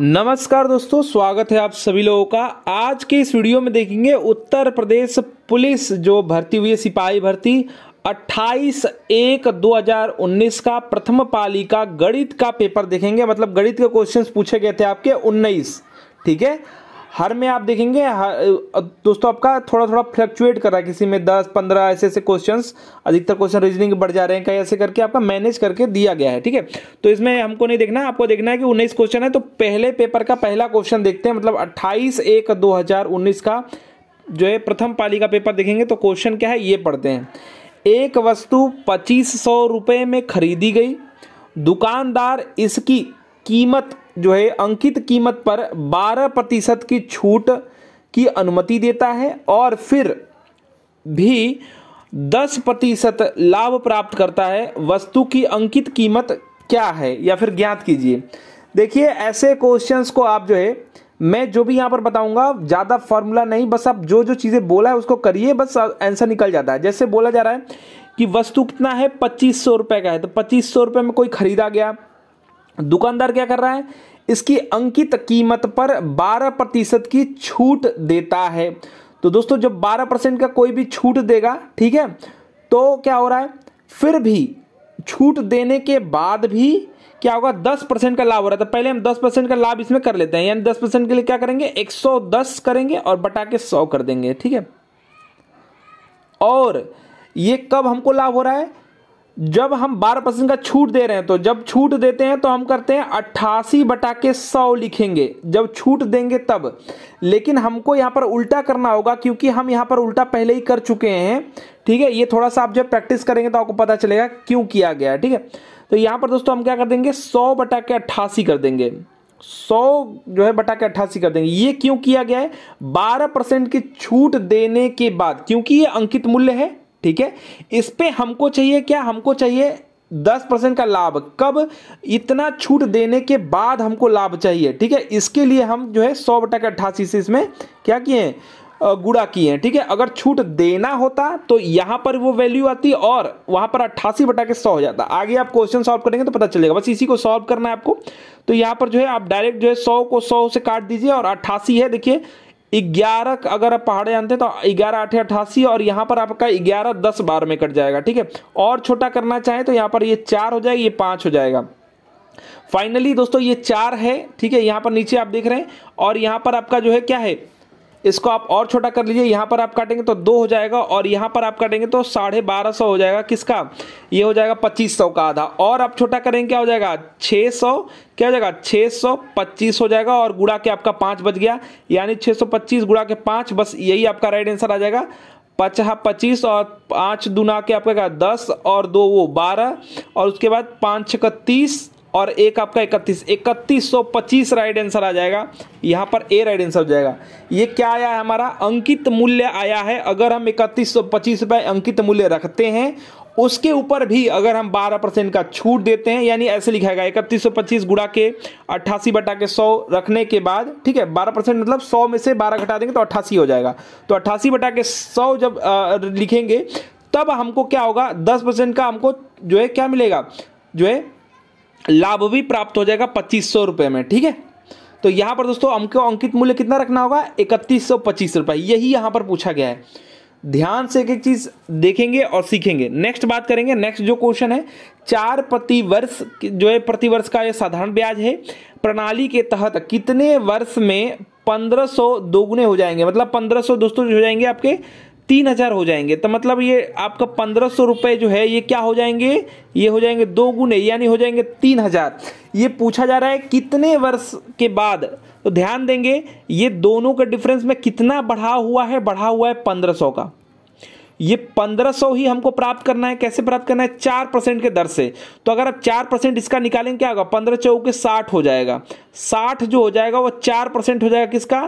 नमस्कार दोस्तों स्वागत है आप सभी लोगों का आज के इस वीडियो में देखेंगे उत्तर प्रदेश पुलिस जो भर्ती हुई है सिपाही भर्ती 28 एक 2019 का प्रथम पाली का गणित का पेपर देखेंगे मतलब गणित के क्वेश्चंस पूछे गए थे आपके 19 ठीक है हर में आप देखेंगे दोस्तों आपका थोड़ा थोड़ा फ्लक्चुएट कर रहा है किसी में दस पंद्रह ऐसे ऐसे क्वेश्चंस अधिकतर क्वेश्चन रीजनिंग बढ़ जा रहे हैं कहीं ऐसे करके आपका मैनेज करके दिया गया है ठीक है तो इसमें हमको नहीं देखना आपको देखना है कि उन्नीस क्वेश्चन है तो पहले पेपर का पहला क्वेश्चन देखते हैं मतलब अट्ठाईस एक दो का जो है प्रथम पाली का पेपर देखेंगे तो क्वेश्चन क्या है ये पढ़ते हैं एक वस्तु पच्चीस सौ रुपये में खरीदी गई दुकानदार इसकी कीमत जो है अंकित कीमत पर 12 प्रतिशत की छूट की अनुमति देता है और फिर भी 10 प्रतिशत लाभ प्राप्त करता है वस्तु की अंकित कीमत क्या है या फिर ज्ञात कीजिए देखिए ऐसे क्वेश्चंस को आप जो है मैं जो भी यहाँ पर बताऊंगा ज़्यादा फॉर्मूला नहीं बस आप जो जो चीज़ें बोला है उसको करिए बस आंसर निकल जाता है जैसे बोला जा रहा है कि वस्तु कितना है पच्चीस सौ रुपए का है तो पच्चीस सौ रुपए में कोई खरीदा गया दुकानदार क्या कर रहा है इसकी अंकित कीमत पर 12 प्रतिशत की छूट देता है तो दोस्तों जब 12 परसेंट का कोई भी छूट देगा ठीक है तो क्या हो रहा है फिर भी छूट देने के बाद भी क्या होगा 10 परसेंट का लाभ हो रहा था तो पहले हम 10 परसेंट का लाभ इसमें कर लेते हैं यानी 10 परसेंट के लिए क्या करेंगे 110 करेंगे और बटा के सौ कर देंगे ठीक है और ये कब हमको लाभ हो रहा है जब हम 12 परसेंट का छूट दे रहे हैं तो जब छूट देते हैं तो हम करते हैं अट्ठासी बटा के सौ लिखेंगे जब छूट देंगे तब लेकिन हमको यहाँ पर उल्टा करना होगा क्योंकि हम यहाँ पर उल्टा पहले ही कर चुके हैं ठीक है ये थोड़ा सा आप जब प्रैक्टिस करेंगे तो आपको पता चलेगा क्यों किया गया ठीक है तो यहाँ पर दोस्तों हम क्या कर देंगे सौ बटा के अट्ठासी कर देंगे सौ जो है बटा के अट्ठासी कर देंगे ये क्यों किया गया है बारह परसेंट की छूट देने के बाद क्योंकि ये अंकित मूल्य है ठीक है इस पर हमको चाहिए क्या हमको चाहिए दस परसेंट का लाभ कब इतना छूट देने के बाद हमको लाभ चाहिए ठीक है इसके लिए हम जो है सौ बटा का अट्ठासी से इसमें क्या किए गुड़ा किए हैं ठीक है अगर छूट देना होता तो यहाँ पर वो वैल्यू आती और वहाँ पर अट्ठासी बटा के सौ हो जाता आगे आप क्वेश्चन सॉल्व करेंगे तो पता चलेगा बस इसी को सॉल्व करना है आपको तो यहाँ पर जो है आप डायरेक्ट जो है सौ को सौ से काट दीजिए और अट्ठासी है देखिए ग्यारह अगर आप पहाड़े जानते हैं तो ग्यारह आठ अठासी और यहाँ पर आपका ग्यारह दस बार में कट जाएगा ठीक है और छोटा करना चाहें तो यहाँ पर ये चार हो जाएगा ये पाँच हो जाएगा फाइनली दोस्तों ये चार है ठीक है यहाँ पर नीचे आप देख रहे हैं और यहाँ पर आपका जो है क्या है इसको आप और छोटा कर लीजिए यहाँ पर आप काटेंगे तो दो हो जाएगा और यहाँ पर आप काटेंगे तो साढ़े बारह सौ हो जाएगा किसका ये हो जाएगा पच्चीस सौ का आधा और आप छोटा करेंगे क्या हो जाएगा छः सौ क्या हो जाएगा छः सौ पच्चीस हो जाएगा और गुड़ा के आपका पाँच बच गया यानी छः सौ पच्चीस गुड़ा के पाँच बस यही आपका राइट आंसर आ जाएगा पचहा पच्चीस और पाँच दुना के आपका क्या दस और दो वो बारह और उसके बाद पाँच छः तीस और एक आपका इकतीस इकतीस सौ पच्चीस राइट आंसर आ जाएगा यहाँ पर ए राइट आंसर हो जाएगा ये क्या आया है हमारा अंकित मूल्य आया है अगर हम इकतीस सौ पच्चीस रुपये अंकित मूल्य रखते हैं उसके ऊपर भी अगर हम 12 परसेंट का छूट देते हैं यानी ऐसे लिखा गया इकतीस सौ पच्चीस गुड़ा के अट्ठासी बटा के सौ रखने के बाद ठीक है 12 परसेंट मतलब 100 में से 12 घटा देंगे तो अट्ठासी हो जाएगा तो अट्ठासी बटा के सौ जब आ, लिखेंगे तब हमको क्या होगा 10 परसेंट का हमको जो है क्या मिलेगा जो है लाभ भी प्राप्त हो जाएगा पच्चीस सौ में ठीक है तो यहाँ पर दोस्तों हमको अंकित मूल्य कितना रखना होगा इकतीस सौ पच्चीस रुपए यही यहाँ पर पूछा गया है ध्यान से एक एक चीज देखेंगे और सीखेंगे नेक्स्ट बात करेंगे नेक्स्ट जो क्वेश्चन है चार प्रति वर्ष जो है प्रति वर्ष का यह साधारण ब्याज है प्रणाली के तहत कितने वर्ष में 1500 दोगुने हो जाएंगे मतलब 1500 दोस्तों हो जाएंगे आपके तीन हज़ार हो जाएंगे तो मतलब ये आपका पंद्रह सौ रुपये जो है ये क्या हो जाएंगे ये हो जाएंगे दो गुने यानी हो जाएंगे तीन हज़ार ये पूछा जा रहा है कितने वर्ष के बाद तो ध्यान देंगे ये दोनों का डिफरेंस में कितना बढ़ा हुआ है बढ़ा हुआ है पंद्रह सौ का ये पंद्रह सौ ही हमको प्राप्त करना है कैसे प्राप्त करना है चार परसेंट के दर से तो अगर आप चार परसेंट इसका निकालेंगे क्या होगा पंद्रह चौके साठ हो जाएगा साठ जो हो जाएगा वो चार परसेंट हो जाएगा किसका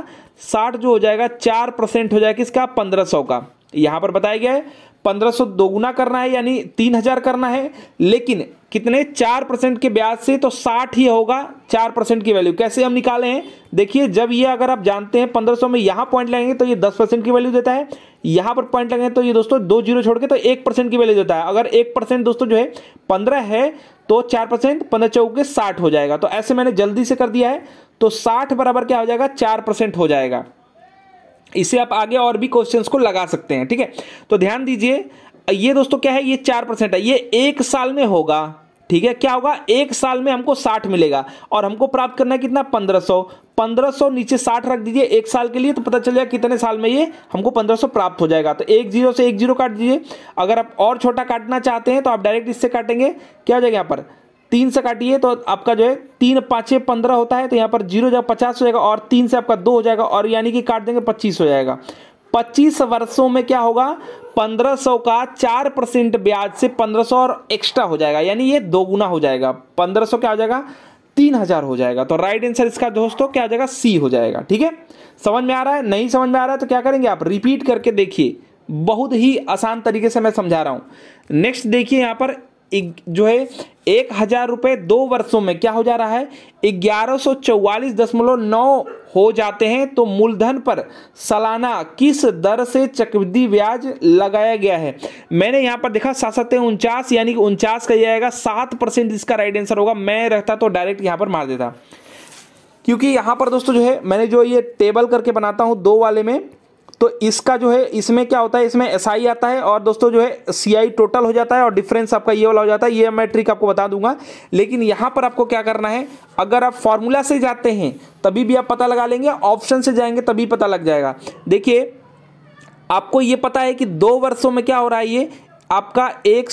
साठ जो हो जाएगा चार परसेंट हो जाएगा किसका पंद्रह सौ का यहां पर बताया गया है पंद्रह सौ दोगुना करना है यानी तीन हजार करना है लेकिन कितने चार परसेंट के ब्याज से तो साठ ही होगा चार परसेंट की वैल्यू कैसे हम निकाले हैं देखिए जब ये अगर आप जानते हैं पंद्रह सौ में यहां पॉइंट लगेंगे तो ये दस परसेंट की वैल्यू देता है यहां पर पॉइंट लगेंगे तो ये दोस्तों दो जीरो छोड़ के तो एक परसेंट की वैल्यू देता है अगर एक परसेंट दोस्तों जो है पंद्रह है तो चार परसेंट पंद्रह चौके साठ हो जाएगा तो ऐसे मैंने जल्दी से कर दिया है तो साठ बराबर क्या हो जाएगा चार परसेंट हो जाएगा इसे आप आगे और भी क्वेश्चंस को लगा सकते हैं ठीक है तो ध्यान दीजिए ये दोस्तों क्या है ये चार परसेंट है ये एक साल में होगा ठीक है क्या होगा एक साल में हमको साठ मिलेगा और हमको प्राप्त करना है कितना पंद्रह सौ पंद्रह सौ नीचे साठ रख दीजिए एक साल के लिए तो पता चल जाएगा कितने साल में ये हमको पंद्रह सौ प्राप्त हो जाएगा तो एक जीरो से एक जीरो काट दीजिए अगर आप और छोटा काटना चाहते हैं तो आप डायरेक्ट इससे काटेंगे क्या हो जाएगा यहाँ पर तीन से काटिए तो आपका जो है तीन पाँचे पंद्रह होता है तो यहाँ पर जीरो जगह पचास हो जाएगा और तीन से आपका दो हो जाएगा और यानी कि काट देंगे पच्चीस हो जाएगा पच्चीस वर्षों में क्या होगा पंद्रह सौ का चार परसेंट ब्याज से पंद्रह सौ और एक्स्ट्रा हो जाएगा यानी ये दोगुना हो जाएगा पंद्रह सौ क्या हो जाएगा तीन हजार हो जाएगा तो राइट आंसर इसका दोस्तों क्या हो जाएगा सी हो जाएगा ठीक है समझ में आ रहा है नहीं समझ में आ रहा है तो क्या करेंगे आप रिपीट करके देखिए बहुत ही आसान तरीके से मैं समझा रहा हूं नेक्स्ट देखिए यहां पर जो है एक हजार रुपये दो वर्षों में क्या हो जा रहा है ग्यारह सौ चौवालीस दशमलव नौ हो जाते हैं तो मूलधन पर सालाना किस दर से चक्रवृद्धि ब्याज लगाया गया है मैंने यहां पर देखा सात सत्य उनचास यानी कि उनचास का यह आएगा सात परसेंट इसका राइट आंसर होगा मैं रहता तो डायरेक्ट यहां पर मार देता क्योंकि यहां पर दोस्तों जो है मैंने जो ये टेबल करके बनाता हूं दो वाले में तो इसका जो है इसमें क्या होता है इसमें एस SI आता है और दोस्तों जो है सी टोटल हो जाता है और डिफरेंस आपका ये वाला हो जाता है ये मैं ट्रिक आपको बता दूंगा लेकिन यहाँ पर आपको क्या करना है अगर आप फॉर्मूला से जाते हैं तभी भी आप पता लगा लेंगे ऑप्शन से जाएंगे तभी पता लग जाएगा देखिए आपको ये पता है कि दो वर्षों में क्या हो रहा है ये आपका एक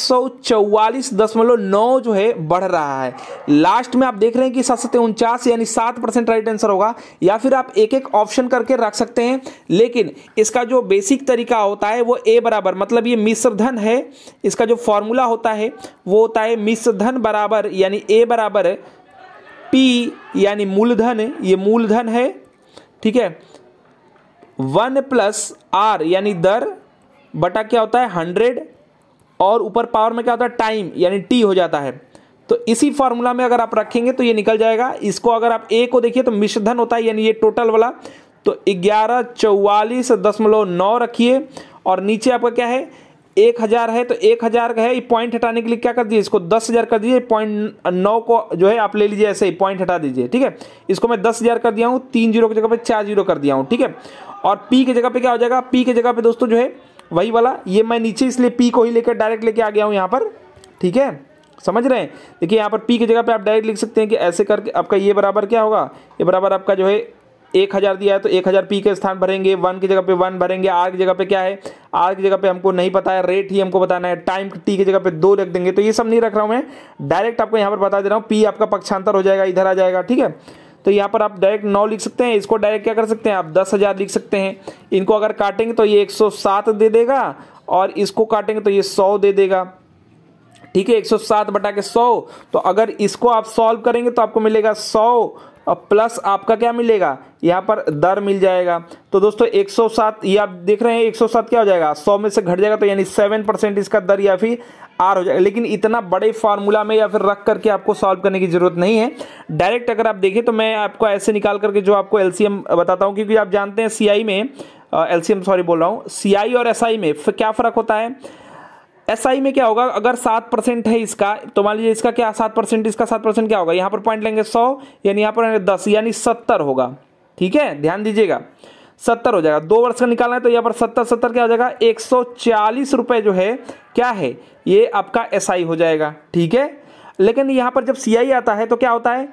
जो है बढ़ रहा है लास्ट में आप देख रहे हैं कि सात सत्य उनचास यानी सात परसेंट राइट आंसर होगा या फिर आप एक एक ऑप्शन करके रख सकते हैं लेकिन इसका जो बेसिक तरीका होता है वो ए बराबर मतलब ये मिश्रधन है इसका जो फॉर्मूला होता है वो होता है मिश्रधन बराबर यानी ए बराबर पी यानी मूलधन ये मूलधन है ठीक है वन प्लस आर यानी दर बटा क्या होता है हंड्रेड और ऊपर पावर में क्या होता है टाइम यानी टी हो जाता है तो इसी फॉर्मूला में अगर आप रखेंगे तो ये निकल जाएगा इसको अगर आप ए को देखिए तो मिश्रधन होता है यानी ये टोटल वाला तो ग्यारह चौवालीस दशमलव नौ रखिए और नीचे आपका क्या है एक हज़ार है तो एक हज़ार का है ये पॉइंट हटाने के लिए क्या कर दीजिए इसको दस हज़ार कर दीजिए पॉइंट नौ को जो है आप ले लीजिए ऐसे ही पॉइंट हटा दीजिए ठीक है इसको मैं दस हज़ार कर दिया हूँ तीन जीरो की जगह पे चार जीरो कर दिया हूँ ठीक है और पी की जगह पे क्या हो जाएगा पी की जगह पे दोस्तों जो है वही वाला ये मैं नीचे इसलिए पी को ही लेकर डायरेक्ट लेके आ गया हूँ यहाँ पर ठीक है समझ रहे हैं देखिए यहाँ पर पी की जगह पे आप डायरेक्ट लिख सकते हैं कि ऐसे करके आपका ये बराबर क्या होगा ये बराबर आपका जो है एक हज़ार दिया है तो एक हज़ार पी के स्थान भरेंगे वन की जगह पे वन भरेंगे आर की जगह पे क्या है आर की जगह पे हमको नहीं पता है रेट ही हमको बताना है टाइम टी की जगह पे दो रख देंगे तो ये सब नहीं रख रहा हूँ मैं डायरेक्ट आपको यहाँ पर बता दे रहा हूँ पी आपका पक्षांतर हो जाएगा इधर आ जाएगा ठीक है तो यहाँ पर आप डायरेक्ट नौ लिख सकते हैं इसको डायरेक्ट क्या कर सकते हैं आप दस हज़ार लिख सकते हैं इनको अगर काटेंगे तो ये एक सौ सात दे देगा और इसको काटेंगे तो ये सौ दे देगा ठीक है एक सौ सात बटा के सौ तो अगर इसको आप सॉल्व करेंगे तो आपको मिलेगा सौ और प्लस आपका क्या मिलेगा यहाँ पर दर मिल जाएगा तो दोस्तों 107 ये आप देख रहे हैं 107 क्या हो जाएगा 100 में से घट जाएगा तो यानी 7 परसेंट इसका दर या फिर आर हो जाएगा लेकिन इतना बड़े फार्मूला में या फिर रख करके आपको सॉल्व करने की ज़रूरत नहीं है डायरेक्ट अगर आप देखें तो मैं आपको ऐसे निकाल करके जो आपको एलसीएम बताता हूँ क्योंकि आप जानते हैं सीआई में एलसीएम सॉरी बोल रहा हूँ सी और एस में क्या फ़र्क होता है एस SI में क्या होगा अगर सात परसेंट है इसका तो मान लीजिए इसका क्या सात परसेंट इसका सात परसेंट क्या होगा यहाँ पर पॉइंट लेंगे सौ यानी यहाँ पर दस यानी सत्तर होगा ठीक है ध्यान दीजिएगा सत्तर हो जाएगा दो वर्ष का निकालना है तो यहाँ पर सत्तर सत्तर क्या हो जाएगा एक सौ चालीस रुपये जो है क्या है ये आपका एस आई हो जाएगा ठीक है लेकिन यहाँ पर जब सी आई आता है तो क्या होता है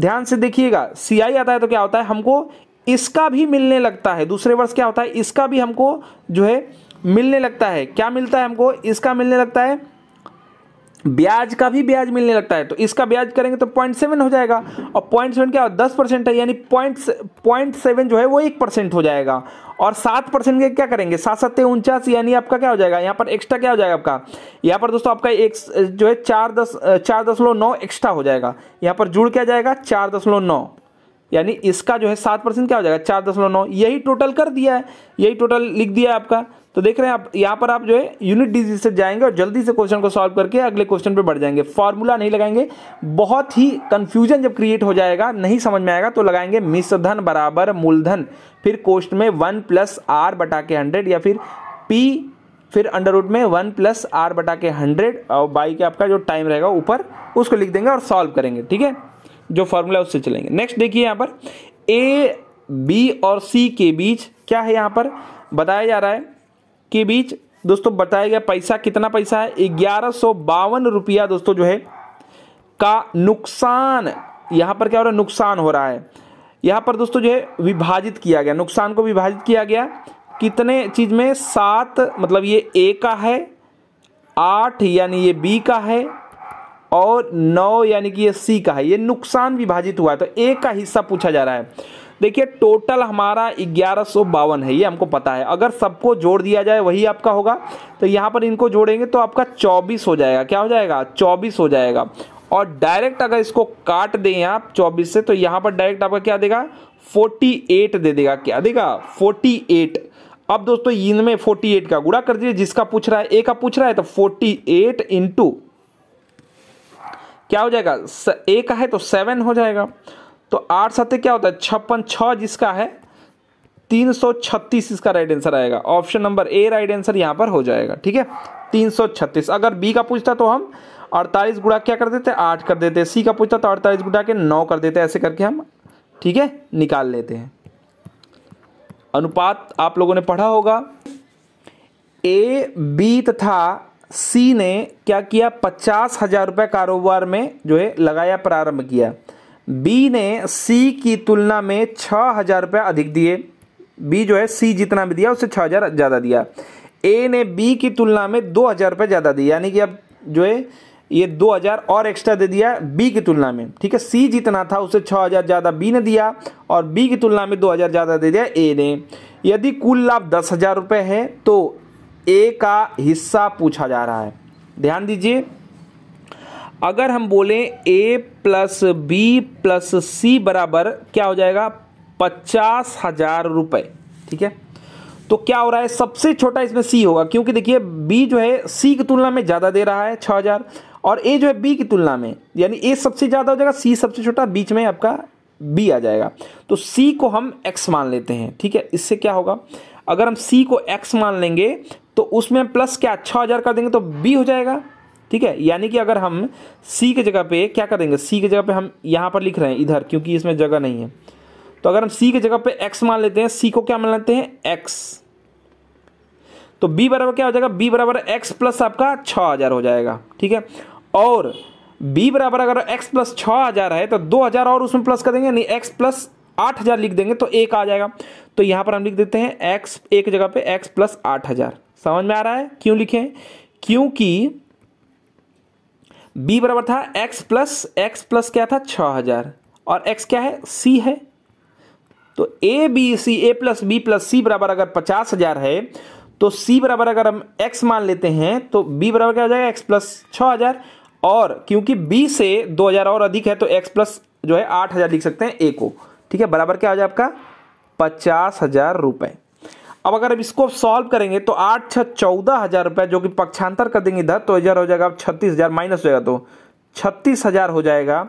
ध्यान से देखिएगा सी आई आता है तो क्या होता है हमको इसका भी मिलने लगता है दूसरे वर्ष क्या होता है इसका भी हमको जो है मिलने लगता है क्या मिलता है हमको इसका मिलने लगता है ब्याज का भी ब्याज मिलने लगता है तो इसका ब्याज करेंगे तो पॉइंट सेवन हो जाएगा और पॉइंट सेवन क्या दस परसेंट है यानी पॉइंट पॉइंट सेवन जो है वो एक परसेंट हो जाएगा और सात परसेंट के क्या करेंगे सात सत्ते उनचास यानी आपका क्या हो जाएगा यहाँ पर एक्स्ट्रा क्या हो जाएगा आपका यहाँ पर दोस्तों आपका एक जो है चार दस चार दशमलव नौ एक्स्ट्रा हो जाएगा यहाँ पर जुड़ क्या जाएगा चार दशमलव नौ यानी इसका जो है सात परसेंट क्या हो जाएगा चार दशमलव नौ यही टोटल कर दिया है यही टोटल लिख दिया है आपका तो देख रहे हैं आप यहाँ पर आप जो है यूनिट डिजीज से जाएंगे और जल्दी से क्वेश्चन को सॉल्व करके अगले क्वेश्चन पर बढ़ जाएंगे फॉर्मूला नहीं लगाएंगे बहुत ही कन्फ्यूजन जब क्रिएट हो जाएगा नहीं समझ में आएगा तो लगाएंगे मिसधन बराबर मूलधन फिर कोष्ट में वन प्लस आर बटा के हंड्रेड या फिर पी फिर अंडर रूट में वन प्लस आर बटा के हंड्रेड और बाई के आपका जो टाइम रहेगा ऊपर उसको लिख देंगे और सॉल्व करेंगे ठीक है जो फॉर्मूला उससे चलेंगे नेक्स्ट देखिए यहाँ पर ए बी और सी के बीच क्या है यहाँ पर बताया जा रहा है के बीच दोस्तों बताया गया पैसा कितना पैसा है ग्यारह सौ बावन रुपया दोस्तों जो है का नुकसान यहाँ पर क्या हो रहा है नुकसान हो रहा है यहाँ पर दोस्तों जो है विभाजित किया गया नुकसान को विभाजित किया गया कितने चीज़ में सात मतलब ये ए का है आठ यानी ये बी का है और नौ यानी कि ये सी का है ये नुकसान विभाजित हुआ है तो ए का हिस्सा पूछा जा रहा है देखिए टोटल हमारा ग्यारह है ये हमको पता है अगर सबको जोड़ दिया जाए वही आपका होगा तो यहाँ पर इनको जोड़ेंगे तो आपका चौबीस हो जाएगा क्या हो जाएगा चौबीस हो जाएगा और डायरेक्ट अगर इसको काट दें आप 24 से तो यहाँ पर डायरेक्ट आपका क्या देगा 48 दे देगा क्या देगा 48 अब दोस्तों इनमें 48 का गुड़ा कर दीजिए जिसका पूछ रहा है ए का पूछ रहा है तो 48 एट इंटू क्या हो जाएगा ए का है तो सेवन हो जाएगा तो आठ सत्य क्या होता है छप्पन छः जिसका है तीन सौ छत्तीस इसका राइट आंसर आएगा option number A right answer यहाँ पर हो जाएगा ठीक है तीन सौ छत्तीस अगर बी का पूछता तो हम अड़तालीस गुड़ा क्या कर देते आठ कर देते सी का पूछता तो अड़तालीस गुड़ा के नौ कर देते ऐसे करके हम ठीक है निकाल लेते हैं अनुपात आप लोगों ने पढ़ा होगा ए बी तथा सी ने क्या किया पचास हजार रुपये कारोबार में जो है लगाया प्रारंभ किया बी ने सी की तुलना में छ हज़ार रुपये अधिक दिए बी जो है सी जितना भी दिया उससे छः हज़ार ज़्यादा दिया ए ने बी की तुलना में दो हज़ार रुपये ज़्यादा दिए यानी कि अब जो है ये दो हज़ार और एक्स्ट्रा दे दिया बी की तुलना में ठीक है सी जितना था उसे छः हज़ार ज़्यादा बी ने दिया और बी की तुलना में दो हज़ार ज़्यादा दे दिया ए ने यदि कुल लाभ दस हज़ार रुपये है तो ए का हिस्सा पूछा जा रहा है ध्यान दीजिए अगर हम बोलें A plus B plus C बराबर क्या हो जाएगा पचास हजार रुपये ठीक है तो क्या हो रहा है सबसे छोटा इसमें सी होगा क्योंकि देखिए बी जो है सी की तुलना में ज़्यादा दे रहा है छः हज़ार और ए जो है बी की तुलना में यानी ए सबसे ज़्यादा हो जाएगा सी सबसे छोटा बीच में आपका बी आ जाएगा तो सी को हम एक्स मान लेते हैं ठीक है इससे क्या होगा अगर हम सी को एक्स मान लेंगे तो उसमें प्लस क्या छः हज़ार कर देंगे तो बी हो जाएगा ठीक है यानी कि अगर हम सी के जगह पे क्या करेंगे सी के जगह पे हम यहाँ पर लिख रहे हैं इधर क्योंकि इसमें जगह नहीं है तो अगर हम सी के जगह पे एक्स मान लेते हैं सी को क्या मान लेते हैं एक्स तो बी बराबर क्या हो जाएगा बी बराबर एक्स प्लस आपका छ हज़ार हो जाएगा ठीक है और बी बराबर अगर एक्स प्लस छ हज़ार है तो दो हज़ार और उसमें प्लस करेंगे नहीं एक्स प्लस आठ हज़ार लिख देंगे तो एक आ जाएगा तो यहां पर हम लिख देते हैं एक्स एक जगह पे एक्स प्लस आठ हज़ार समझ में आ रहा है क्यों लिखे क्योंकि बी बराबर था एक्स प्लस एक्स प्लस क्या था छः हज़ार और एक्स क्या है सी है तो A B C A plus B plus C बराबर अगर पचास हज़ार है तो सी बराबर अगर हम एक्स मान लेते हैं तो बी बराबर क्या हो जाएगा एक्स प्लस छः हज़ार और क्योंकि बी से दो हज़ार और अधिक है तो एक्स प्लस जो है आठ हज़ार लिख सकते हैं ए को ठीक है बराबर क्या हो जाए आपका पचास हज़ार रुपये अब अगर अब इसको सॉल्व करेंगे तो आठ छः चौदह हज़ार रुपये जो कि पक्षांतर कर देंगे इधर तो इधर हो जाएगा अब छत्तीस हज़ार माइनस हो जाएगा तो छत्तीस हज़ार हो जाएगा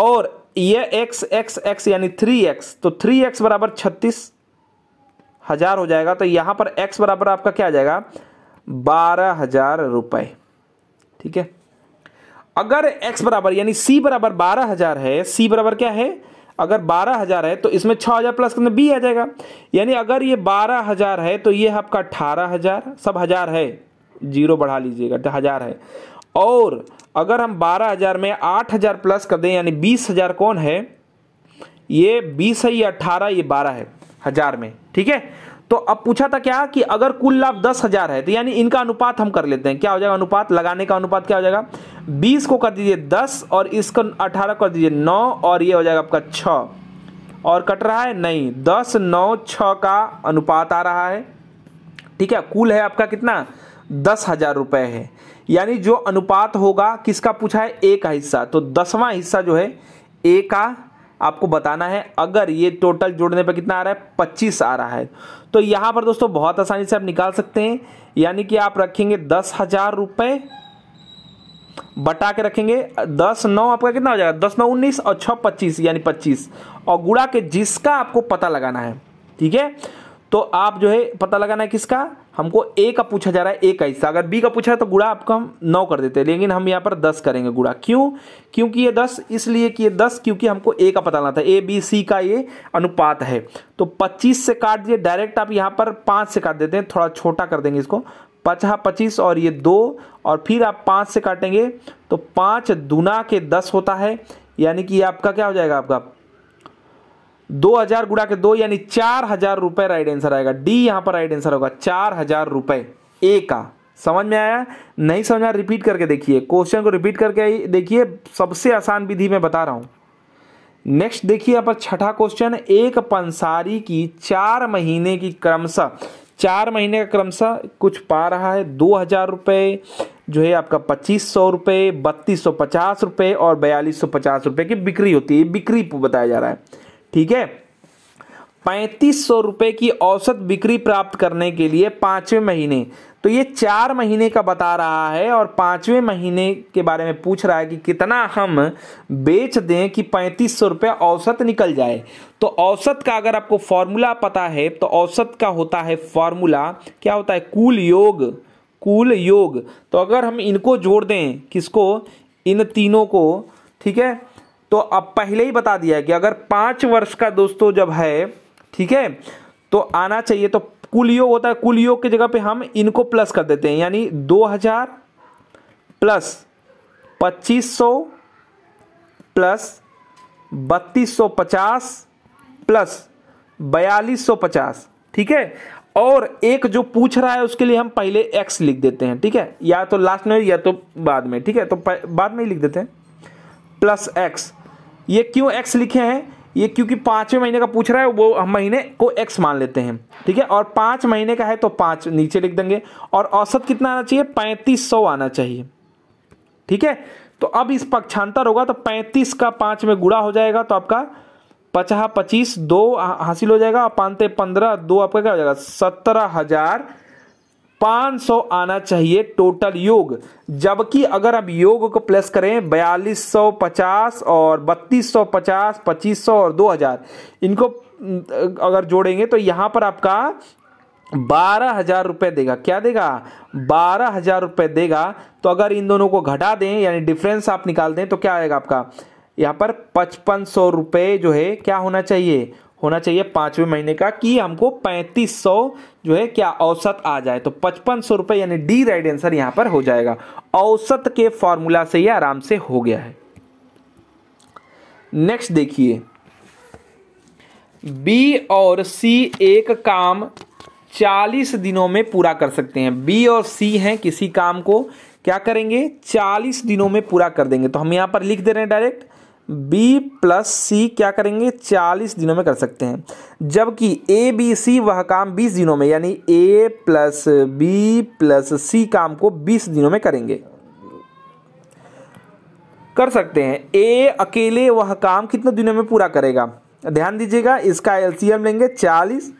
और ये एक्स एक्स एक्स यानी थ्री एक्स तो थ्री एक्स बराबर छत्तीस हज़ार हो जाएगा तो यहाँ पर एक्स बराबर आपका क्या आ जाएगा बारह हज़ार रुपये ठीक है अगर एक्स बराबर यानी सी बराबर बारह हज़ार है सी बराबर क्या है अगर बारह हज़ार है तो इसमें छः हज़ार प्लस करने बी आ जाएगा यानी अगर ये बारह हज़ार है तो ये आपका अठारह हज़ार सब हज़ार है जीरो बढ़ा लीजिएगा तो हज़ार है और अगर हम बारह हज़ार में आठ हज़ार प्लस कर दें यानी बीस हज़ार कौन है ये बीस है ये अट्ठारह ये बारह है हज़ार में ठीक है तो अब पूछा था क्या कि अगर कुल लाभ दस हजार है तो यानी इनका अनुपात हम कर लेते हैं क्या हो जाएगा अनुपात लगाने का अनुपात क्या हो जाएगा बीस को कर दीजिए दस और इसको अठारह कर दीजिए नौ और ये हो जाएगा आपका छ और कट रहा है नहीं दस नौ छ का अनुपात आ रहा है ठीक है कुल है आपका कितना दस हजार रुपये है यानी जो अनुपात होगा किसका पूछा है ए का हिस्सा तो दसवां हिस्सा जो है ए का आपको बताना है अगर ये टोटल जोड़ने पर कितना आ रहा है पच्चीस आ रहा है तो यहाँ पर दोस्तों बहुत आसानी से आप निकाल सकते हैं यानी कि आप रखेंगे दस हजार रुपये बटा के रखेंगे दस नौ आपका कितना हो जाएगा दस नौ उन्नीस और छः पच्चीस यानी पच्चीस और गुड़ा के जिसका आपको पता लगाना है ठीक है तो आप जो है पता लगाना है किसका हमको ए का पूछा जा रहा है ए का हिस्सा अगर बी का पूछा है तो गुड़ा आपका हम नौ कर देते हैं लेकिन हम यहाँ पर दस करेंगे गुड़ा क्यों क्योंकि ये दस इसलिए कि ये दस क्योंकि हमको ए का पता लाना था ए बी सी का ये अनुपात है तो पच्चीस से काट दिए डायरेक्ट आप यहाँ पर पाँच से काट देते हैं थोड़ा छोटा कर देंगे इसको पचहा पच्चीस और ये दो और फिर आप पाँच से काटेंगे तो पाँच दुना के दस होता है यानी कि आपका क्या हो जाएगा आपका दो हजार गुड़ा के दो यानी चार हजार रुपए राइट आंसर आएगा डी यहां पर राइट आंसर होगा चार हजार रुपए ए का समझ में आया नहीं समझ आया रिपीट करके देखिए क्वेश्चन को रिपीट करके देखिए सबसे आसान विधि में बता रहा हूं नेक्स्ट देखिए यहां पर छठा क्वेश्चन एक पंसारी की चार महीने की क्रमशः चार महीने का क्रमशः कुछ पा रहा है दो हज़ार रुपये जो है आपका पच्चीस सौ रुपये बत्तीस सौ पचास रुपये और बयालीस सौ पचास रुपये की बिक्री होती है बिक्री बताया जा रहा है ठीक है पैंतीस सौ रुपए की औसत बिक्री प्राप्त करने के लिए पांचवें महीने तो ये चार महीने का बता रहा है और पांचवें महीने के बारे में पूछ रहा है कि कितना हम बेच दें कि पैंतीस सौ रुपये औसत निकल जाए तो औसत का अगर आपको फॉर्मूला पता है तो औसत का होता है फॉर्मूला क्या होता है कुल योग कुल योग तो अगर हम इनको जोड़ दें किसको इन तीनों को ठीक है तो अब पहले ही बता दिया कि अगर पांच वर्ष का दोस्तों जब है ठीक है तो आना चाहिए तो कुल योग होता है कुल योग की जगह पे हम इनको प्लस कर देते हैं यानी 2000 प्लस 2500 प्लस 3250 प्लस 4250 ठीक है और एक जो पूछ रहा है उसके लिए हम पहले एक्स लिख देते हैं ठीक है या तो लास्ट में या तो बाद में ठीक है तो बाद में ही लिख देते हैं प्लस एक्स ये क्यों एक्स लिखे हैं ये क्योंकि पाँचवें महीने का पूछ रहा है वो हम महीने को एक्स मान लेते हैं ठीक है और पाँच महीने का है तो पाँच नीचे लिख देंगे और औसत कितना आना चाहिए पैंतीस सौ आना चाहिए ठीक है तो अब इस पक्षांतर होगा तो पैंतीस का पाँच में गुड़ा हो जाएगा तो आपका पचास पच्चीस दो हासिल हो जाएगा और पानते पंद्रह दो आपका क्या हो जाएगा सत्रह हजार 500 आना चाहिए टोटल योग जबकि अगर आप योग को प्लस करें 4250 और 3250 2500 और 2000 इनको अगर जोड़ेंगे तो यहाँ पर आपका बारह हजार रुपये देगा क्या देगा बारह हजार रुपये देगा तो अगर इन दोनों को घटा दें यानी डिफरेंस आप निकाल दें तो क्या आएगा आपका यहाँ पर पचपन सौ रुपये जो है क्या होना चाहिए होना चाहिए पाँचवें महीने का कि हमको पैंतीस सौ जो है क्या औसत आ जाए तो पचपन सौ रुपये यानी डी राइट आंसर यहाँ पर हो जाएगा औसत के फॉर्मूला से ये आराम से हो गया है नेक्स्ट देखिए बी और सी एक काम चालीस दिनों में पूरा कर सकते हैं बी और सी हैं किसी काम को क्या करेंगे चालीस दिनों में पूरा कर देंगे तो हम यहाँ पर लिख दे रहे हैं डायरेक्ट बी प्लस सी क्या करेंगे चालीस दिनों में कर सकते हैं जबकि ए बी सी वह काम बीस दिनों में यानी A plus B plus C काम को बीस दिनों में करेंगे कर सकते हैं ए अकेले वह काम कितने दिनों में पूरा करेगा ध्यान दीजिएगा इसका एलसीएम लेंगे चालीस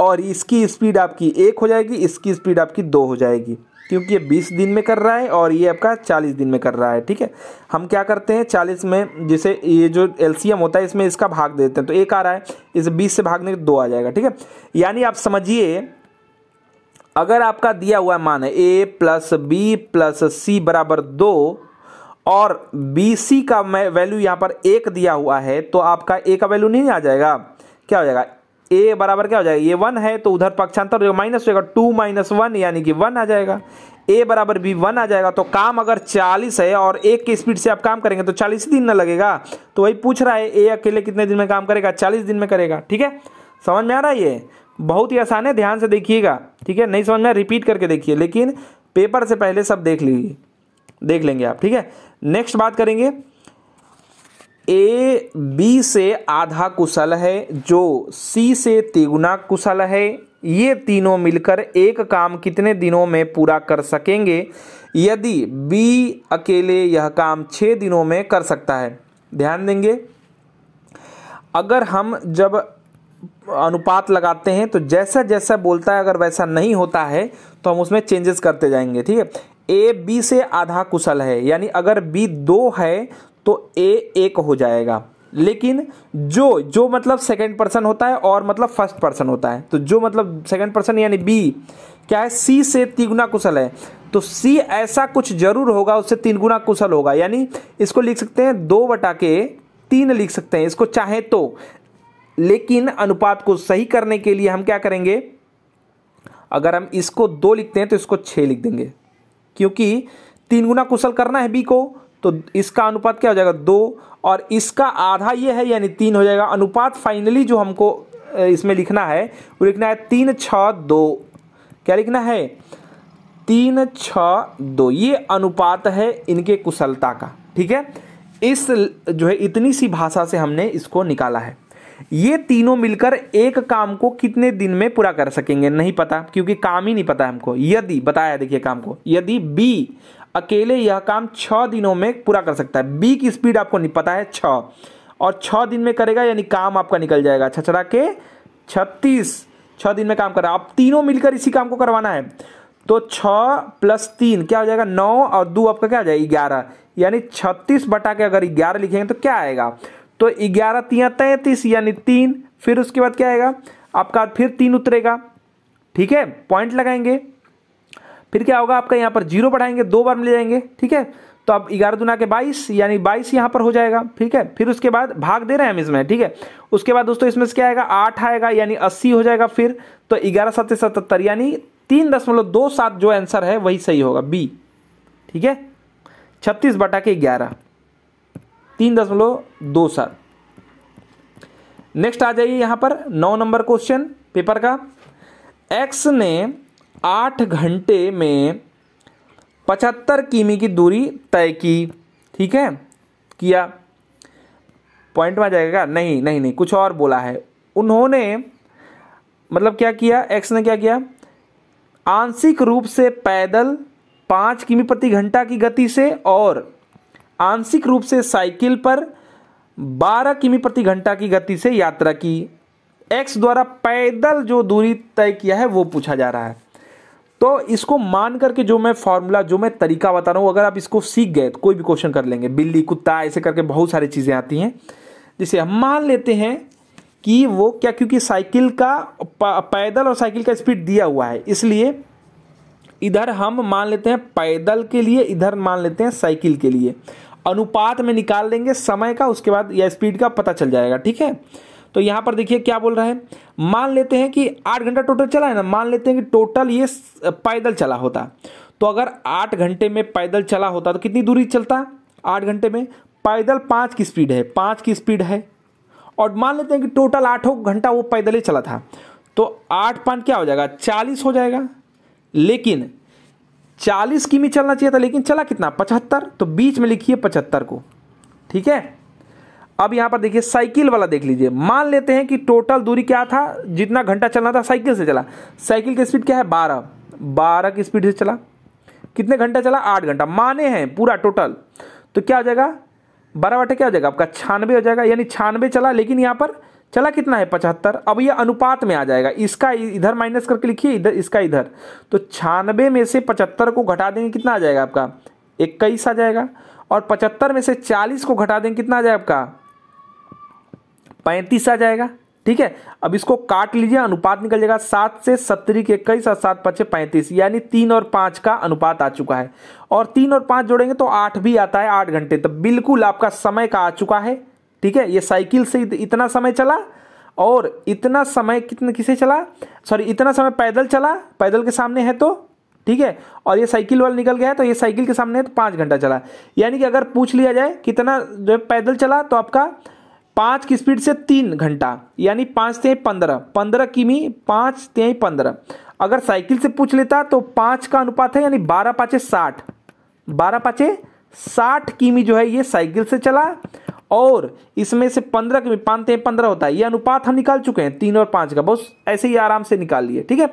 और इसकी स्पीड आपकी एक हो जाएगी इसकी स्पीड आपकी दो हो जाएगी क्योंकि ये 20 दिन में कर रहा है और ये आपका 40 दिन में कर रहा है ठीक है हम क्या करते हैं 40 में जिसे ये जो एल होता है इसमें इसका भाग दे देते हैं तो एक आ रहा है इसे 20 से भागने के दो आ जाएगा ठीक है यानी आप समझिए अगर आपका दिया हुआ मान है A plus B plus C बराबर दो और बी सी का वैल्यू यहाँ पर एक दिया हुआ है तो आपका ए का वैल्यू नहीं आ जाएगा क्या हो जाएगा ए बराबर क्या हो जाएगा ये वन है तो उधर पक्षांतर जो माइनस होगा टू माइनस वन यानी कि वन आ जाएगा ए बराबर बी वन आ जाएगा तो काम अगर चालीस है और एक की स्पीड से आप काम करेंगे तो चालीस दिन ना लगेगा तो वही पूछ रहा है ए अकेले कितने दिन में काम करेगा चालीस दिन में करेगा ठीक है समझ में आ रहा है ये बहुत ही आसान है ध्यान से देखिएगा ठीक है नहीं समझ में रिपीट करके देखिए लेकिन पेपर से पहले सब देख लीजिए देख लेंगे आप ठीक है नेक्स्ट बात करेंगे ए बी से आधा कुशल है जो सी से तिगुना कुशल है ये तीनों मिलकर एक काम कितने दिनों में पूरा कर सकेंगे यदि बी अकेले यह काम छः दिनों में कर सकता है ध्यान देंगे अगर हम जब अनुपात लगाते हैं तो जैसा जैसा बोलता है अगर वैसा नहीं होता है तो हम उसमें चेंजेस करते जाएंगे ठीक है ए बी से आधा कुशल है यानी अगर बी दो है तो ए एक हो जाएगा लेकिन जो जो मतलब सेकंड पर्सन होता है और मतलब फर्स्ट पर्सन होता है तो जो मतलब सेकंड पर्सन यानी बी क्या है सी से तिगुना कुशल है तो सी ऐसा कुछ जरूर होगा उससे तीन गुना कुशल होगा यानी इसको लिख सकते हैं दो बटा के तीन लिख सकते हैं इसको चाहे तो लेकिन अनुपात को सही करने के लिए हम क्या करेंगे अगर हम इसको दो लिखते हैं तो इसको छह लिख देंगे क्योंकि तीन गुना कुशल करना है बी को तो इसका अनुपात क्या हो जाएगा दो और इसका आधा ये है यानी तीन हो जाएगा अनुपात फाइनली जो हमको इसमें लिखना है वो लिखना है तीन छ दो क्या लिखना है तीन छ दो ये अनुपात है इनके कुशलता का ठीक है इस जो है इतनी सी भाषा से हमने इसको निकाला है ये तीनों मिलकर एक काम को कितने दिन में पूरा कर सकेंगे नहीं पता क्योंकि काम ही नहीं पता हमको यदि बताया देखिए काम को यदि बी अकेले यह काम छः दिनों में पूरा कर सकता है बी की स्पीड आपको नहीं पता है छ और छः दिन में करेगा यानी काम आपका निकल जाएगा छचरा के छत्तीस छः दिन में काम कर रहा आप तीनों मिलकर इसी काम को करवाना है तो छ प्लस तीन क्या हो जाएगा नौ और दो आपका क्या हो जाएगा ग्यारह यानी छत्तीस बटा के अगर ग्यारह लिखेंगे तो क्या आएगा तो ग्यारह तिया तैंतीस यानी तीन फिर उसके बाद क्या आएगा आपका फिर तीन उतरेगा ठीक है पॉइंट लगाएंगे फिर क्या होगा आपका यहाँ पर जीरो बढ़ाएंगे दो बार मिल जाएंगे ठीक है तो अब ग्यारह दुना के बाईस यानी बाईस यहाँ पर हो जाएगा ठीक है फिर उसके बाद भाग दे रहे हैं हम इसमें ठीक है उसके बाद दोस्तों इसमें से क्या आएगा आठ आएगा यानी अस्सी हो जाएगा फिर तो ग्यारह सत्य सतहत्तर यानी तीन दशमलव दो सात जो आंसर है वही सही होगा बी ठीक है छत्तीस बटा के ग्यारह तीन दशमलव दो सात नेक्स्ट आ जाइए यहां पर नौ नंबर क्वेश्चन पेपर का एक्स ने आठ घंटे में पचहत्तर किमी की दूरी तय की ठीक है किया पॉइंट में जाएगा नहीं नहीं नहीं कुछ और बोला है उन्होंने मतलब क्या किया एक्स ने क्या किया आंशिक रूप से पैदल पाँच किमी प्रति घंटा की गति से और आंशिक रूप से साइकिल पर बारह किमी प्रति घंटा की गति से यात्रा की एक्स द्वारा पैदल जो दूरी तय किया है वो पूछा जा रहा है तो इसको मान करके जो मैं फॉर्मूला जो मैं तरीका बता रहा हूँ अगर आप इसको सीख गए तो कोई भी क्वेश्चन कर लेंगे बिल्ली कुत्ता ऐसे करके बहुत सारी चीज़ें आती हैं जिसे हम मान लेते हैं कि वो क्या क्योंकि साइकिल का पैदल और साइकिल का स्पीड दिया हुआ है इसलिए इधर हम मान लेते हैं पैदल के लिए इधर मान लेते हैं साइकिल के लिए अनुपात में निकाल देंगे समय का उसके बाद या स्पीड का पता चल जाएगा ठीक है तो यहाँ पर देखिए क्या बोल रहा है मान लेते हैं कि आठ घंटा टोटल चला है ना मान लेते हैं कि टोटल ये पैदल चला होता तो अगर आठ घंटे में पैदल चला होता तो कितनी दूरी चलता आठ घंटे में पैदल पाँच की स्पीड है पाँच की स्पीड है और मान लेते हैं कि टोटल आठों घंटा वो पैदल ही चला था तो आठ पाँच क्या हो जाएगा चालीस हो जाएगा लेकिन चालीस किमी चलना चाहिए था लेकिन चला कितना पचहत्तर तो बीच में लिखिए पचहत्तर को ठीक है अब यहाँ पर देखिए साइकिल वाला देख लीजिए मान लेते हैं कि टोटल दूरी क्या था जितना घंटा चलना था साइकिल से चला साइकिल की स्पीड क्या है बारह बारह की स्पीड से चला कितने घंटा चला आठ घंटा माने हैं पूरा टोटल तो क्या हो जाएगा बारह बटे क्या हो जाएगा आपका छानबे हो जाएगा यानी छानबे चला लेकिन यहाँ पर चला कितना है पचहत्तर अब ये अनुपात में आ जाएगा इसका इधर माइनस करके लिखिए इधर इसका इधर तो छानबे में से पचहत्तर को घटा देंगे कितना आ जाएगा आपका इक्कीस आ जाएगा और पचहत्तर में से चालीस को घटा देंगे कितना आ जाएगा आपका पैंतीस आ जाएगा ठीक है अब इसको काट लीजिए अनुपात निकल जाएगा सात से सत्तरी के इक्कीस और सात पच्चे पैंतीस यानी तीन और पांच का अनुपात आ चुका है और तीन और पांच जोड़ेंगे तो आठ भी आता है आठ घंटे तो बिल्कुल आपका समय का आ चुका है ठीक है ये साइकिल से इतना समय चला और इतना समय कितने किसे चला सॉरी इतना समय पैदल चला पैदल के सामने है तो ठीक है और ये साइकिल वाला निकल गया है तो ये साइकिल के सामने है तो पाँच घंटा चला यानी कि अगर पूछ लिया जाए कितना जो है पैदल चला तो आपका पाँच की स्पीड से तीन घंटा यानी पाँच ते पंद्रह पंद्रह किमी पाँच ते पंद्रह अगर साइकिल से पूछ लेता तो पाँच का अनुपात है यानी बारह पाँचे साठ बारह पाँचे साठ किमी जो है ये साइकिल से चला और इसमें से पंद्रह किमी पाँच ते पंद्रह होता है ये अनुपात हम निकाल चुके हैं तीन और पाँच का बहुत ऐसे ही आराम से निकाल लिए ठीक है